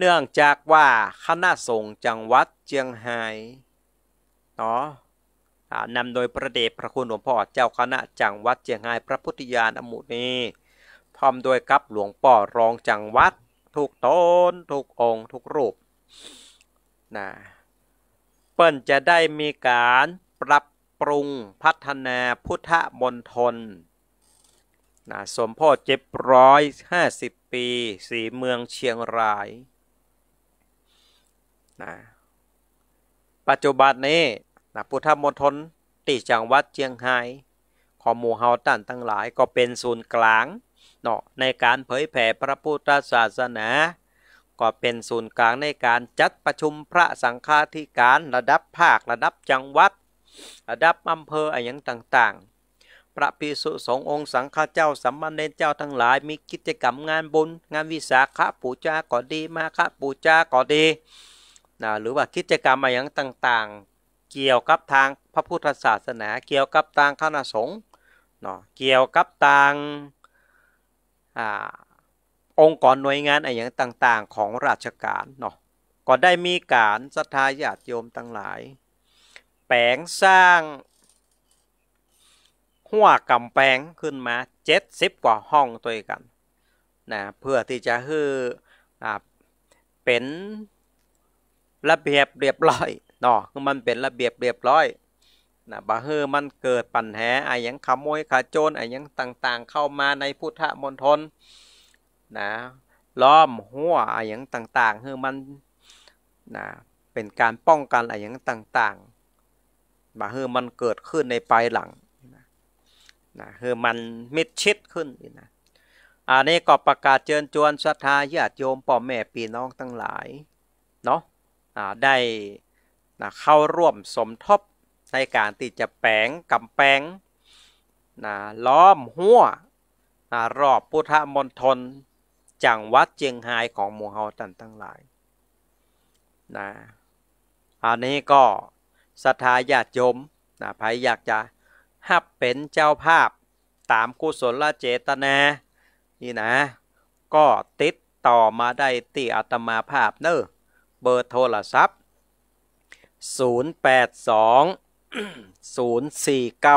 เนื่องจากว่าคณะสงฆ์จังหวัดเชียงไฮยเนาะนำโดยประเดชพระคุณหลวงพ่อเจ้าคณะจังหวัดเชียงไฮยพระพุทธญาณอมุนีพร้อมโดยกับหลวงพ่อรองจังหวัดทุกตนทุกองค์ ทุกรูปนะเปิ้นจะได้มีการปรับปรุงพัฒนาพุทธมณฑลนะสมโพ่อเจ็บร้อยห้าสิบปี สีเมืองเชียงรายนะปัจจุบันนี้นะพุทธมณฑลติจังหวัดเชียงไฮ้ของหมู่เฮาตันทั้งหลายก็เป็นศูนย์กลางเนาะในการเผยแผ่พระพุทธศาสนา ก็เป็นศูนย์กลางในการจัดประชุมพระสังฆาธิการระดับภาคระดับจังหวัด ระดับอำเภออะไรอย่างต่าง ๆ พระภิกษุสงฆ์องค์สังฆเจ้าสัมมาเนเจ้าทั้งหลายมีกิจกรรมงานบุญงานวิสาขบูชาก็ดีมาฆบูชาก็ดีนะหรือว่ากิจกรรมอะไรต่างๆ เกี่ยวกับทางพระพุทธศาสนา เกี่ยวกับทางคณะสงฆ์เนาะเกี่ยวกับทางอองค์กรหน่วยงานอะไรอย่างต่างๆของราชการเนาะก็ได้มีการศรัทธาญาติโยมทั้งหลาย แปลงสร้างหัวกำแพงขึ้นมาเจ็ดสิบกว่าห้องตัวกันนะเพื่อที่จะให้เป็นระเบียบเรียบร้อยเนาะมันเป็นระเบียบเรียบร้อยนะบาเฮอมันเกิดปัญหาไอ้ยังขโมยขาโจรไอ้ยังต่าง ๆ เข้ามาในพุทธมณฑลนะล้อมหัวไอ้ยังต่างๆเฮอมันนะเป็นการป้องกันไอ้ยังต่าง ๆบาเฮอมันเกิดขึ้นในภายหลังนะเฮอมันมิดชิดขึ้นนะอันนี้ก็ประกาศเชิญชวนศรัทธาญาติโยมพ่อแม่พี่น้องทั้งหลาย เนาะได้นะเข้าร่วมสมทบในการตีดจะแปงกำแปงนะล้อมหัวนะรอบพุทธมณฑลจังหวัดเจียงไฮของหมู่เฮาตันทั้งหลายนะอันนี้ก็ศรัทธาญาติโยมนะภัยอยากจะหับเป็นเจ้าภาพตามกุศลเจตนานี่นะก็ติดต่อมาได้ที่อาตมาภาพเนอเบอร์โทรศัพท์082 049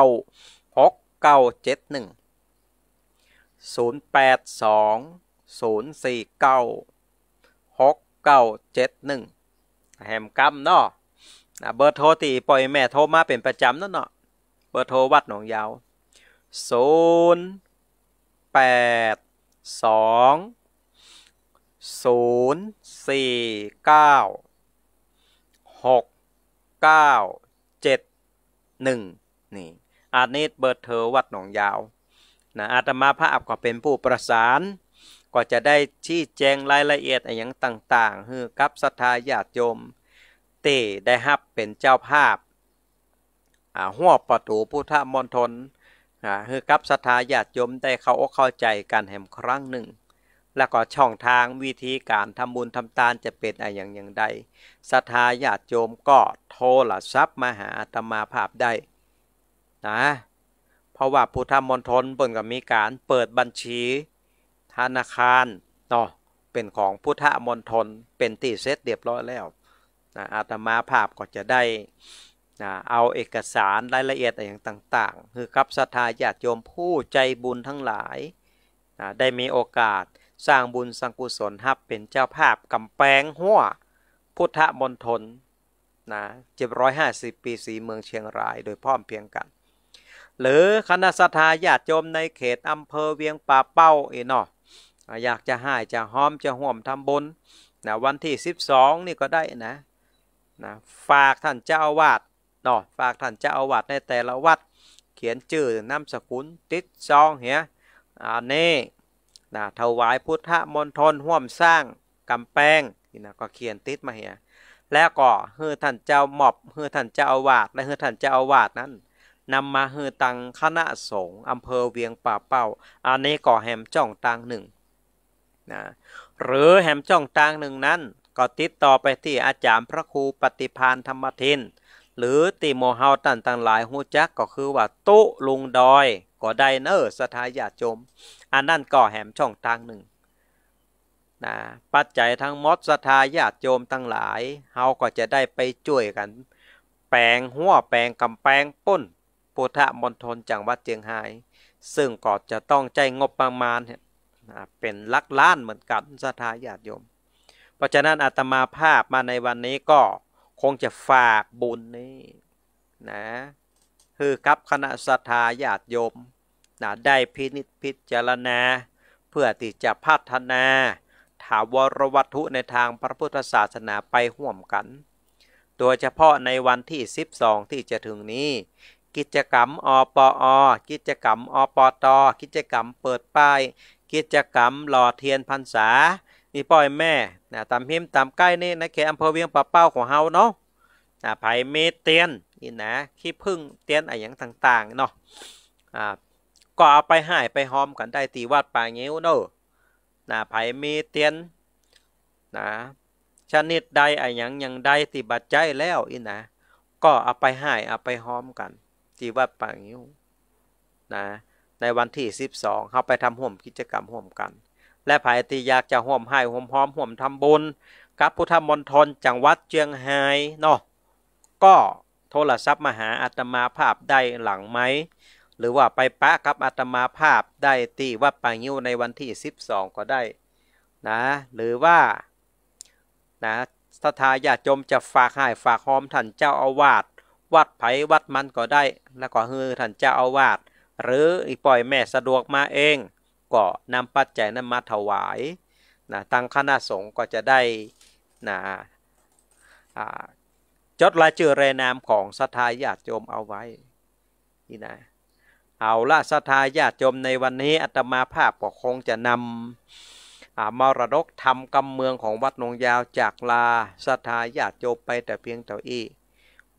6971 082 049 6971 แหมกัมเนาะเบอร์โทรตีปล่อยแม่โทรมาเป็นประจำนั่นเนาะเบอร์โทรวัดหนองยาว 0 8 2ศูนย์สี่เก้าหกเก้าเจ็ดหนึ่งนี่อาเนตเบิร์เธอวัดหนองยาวนะอาตมาพระอับก็เป็นผู้ประสานก็จะได้ชี้แจงรายละเอียดอย่างต่างๆฮือกับศรัทธาญาติโยม เตได้ฮับเป็นเจ้าภาพหัวประตูพุทธมณฑลคือกับศรัทธาญาติโยมได้เข้าอกเข้าใจกันแห่งครั้งหนึ่งแล้วก็ช่องทางวิธีการทำบุญทำทานจะเป็นอะไรอย่างอย่างใดศรัทธาญาติโยมก็โทรศัพท์มาหาธรรมาภาพได้นะ เพราะว่าพุทธมณฑลบนกับมีการเปิดบัญชีธนาคารเนาะเป็นของพุทธมณฑลเป็นตีเซตเรียบร้อยแล้วนะอาตมาภาพก็จะได้นะเอาเอกสารรายละเอียดอะไรต่างๆคือกับศรัทธาญาติโยมผู้ใจบุญทั้งหลายนะได้มีโอกาสสร้างบุญสังกุศลฮับเป็นเจ้าภาพกำแพงหัวพุทธมณฑลนะเจ็ดร้อยห้าสิบปี สีเมืองเชียงรายโดยพร้อมเพียงกัน หรือคณะสัตยาญาติโยมในเขตอำเภอเวียงป่าเป้าเอนออยากจะให้จะห้อมจะห่วมทำบุญนะวันที่ 12 นี่ก็ได้นะนะ ฝากท่านเจ้าอาวาสเนาะฝากท่านเจ้าอาวาสในแต่ละวัดเขียนชื่อนามสกุลติดซองเหียอันนี้นะถวายพุทธมณฑลห่วมสร้างกำแพงนี่นะก็เขียนติดมาเฮียแล้วก็เฮือท่านเจ้าหมอบเฮือท่านเจ้าอาวาสและเฮือท่านเจ้าอาวาสนั้นนำมาเฮือตังคณะสงฆ์อำเภอเวียงป่าเป้าอันนี้ก่อแหมจ่องตังหนึ่งนะหรือแหมจ่องตังหนึ่งนั้น ก็ติดต่อไปที่อาจารย์พระครูปฏิพานธรรมทินหรือติโมเฮาตันต่างหลายหูจักก็คือว่าตุลุงดอยก็ได้เนอสทายาโจมอันนั่นก่อแหมช่องทางหนึ่งนะปัจจัยทั้งมดสทายาโจมทั้งหลายเฮาก็จะได้ไปช่วยกัน แปลงหัวแปลงกำแพงป้นพุทธมณฑลจังหวัดเชียงไฮ้ซึ่งก็จะต้องใจงบประมาณเป็นลักล้านเหมือนกันสทายาโยม เพราะฉะนั้นอาตมาภาพมาในวันนี้ก็คงจะฝากบุญนี้นะคือครับคณะสัทธาญาติโยมนะได้พินิจพิจารณา เพื่อที่จะพัฒนา ถาวรวัตถุในทางพระพุทธศาสนาไปห่วมกันโดยเฉพาะในวันที่ 12 ที่จะถึงนี้ กิจกรรมอปอ กิจกรรมอปตกิจกรรมเปิดป้ายกิจกรรมหล่อเทียนพรรษานี่ป่อยแม่นะตามพิมพ์ตามใกล้นี่นะเขตอำเภอเวียงป่าเป้าของเฮาเนาะนะไผ่เมเตียนนี่นะขี้พึ่งเตี้ยนอะไรอย่างต่างๆเนาะอ่าก็เอาไปให้ไปหอมกันได้ตีวัดป่าเงี้ยวเนอะนะไผมีเตียนนะชนิดใดอะอย่างอย่างใดตีบัดใจแล้วอีนะก็เอาไปให้เอาไปหอมกันตีวัดป่างิ้วนะในวันที่ 12 เขาไปทำห่วมกิจกรรมห่วมกัน และภายที่อยากจะห่วมให้ห่วมหอมห่วมทำบุญกับพุทธมณฑลจังหวัดเชียงไฮ้เนาะก็โทรศัพท์มาหา อาตมาภาพได้ หลังไหม หรือว่าไป ปะกับ อาตมาภาพได้ที่วัดปางิ้วในวันที่ 12 ก็ได้นะหรือว่านะสถาญาจมจะฝากให้ฝากหอมท่านเจ้าอาวาสวัดไผ่วัดมันก็ได้ แล้วก็ฮือท่านเจ้าอาวาสหรืออีปล่อยแม่สะดวกมาเองก็นำปัจจัยนั้นมาถวายนะตัางคณะสงฆ์ก็จะได้นะจดลายชื่อแรนามของศรัทธาญาติโยมเอาไว้นี่นะเอาละศรัทธาญาติโยมในวันนี้อาตมาภาพก็คงจะนำมรดกทำกำเมืองของวัดนงยาวจากลาศรัทธาญาติโยมไปแต่เพียงเท่าอี้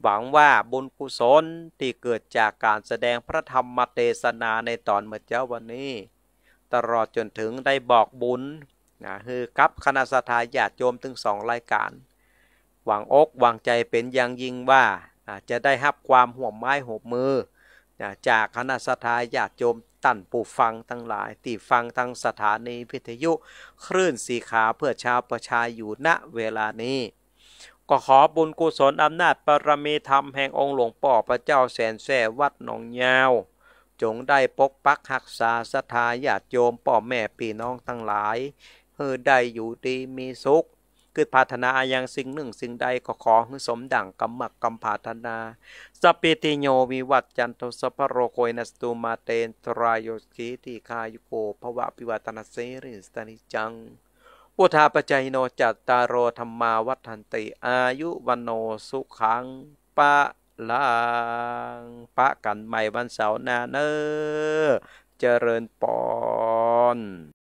หวังว่าบุญกุศลที่เกิดจากการแสดงพระธรรมเทศนาในตอนเมื่อเจ้าวันนี้ ตลอดจนถึงได้บอกบุญนะคือกับคณะสัตยาญาติโยมถึงสองรายการหวังอกหวังใจเป็นอย่างยิ่งว่า จะได้รับความห่วงไม้ห่วมือ จากคณะสถาญาติโยมตั้นผู้ฟังทั้งหลายที่ฟังทางสถานีพิทยุคลื่นสีขาเพื่อชาวประชาอยู่ณเวลานี้ ก็ขอบุญกุศลอำนาจปรมีธรรมแห่งองค์หลวงป่อพระเจ้าแสนแสวัดหนองยาว จงได้ปกปักหักษาสถาญาติโยมป่อแม่ปี่น้องทั้งหลายเฮอได้อยู่ดีมีสุขคือภาธนาอย่างสิ่งหนึ่ง สิ่งใดก็ขอให้สมดั่งกำมักกำภาธนา สปิติโยวิวัตจันทสพโรโกยนัสตูมาเตนตรายโยิีติคายุโกภวะปิวัตนาเซริสตานิจังปุทาปจัยโนจัตตาโรธรรมาวัฏันติอายุวันโนสุขัง ปะลาง ปะกันใหม่วันเสาร์นาเนอเจริญปอน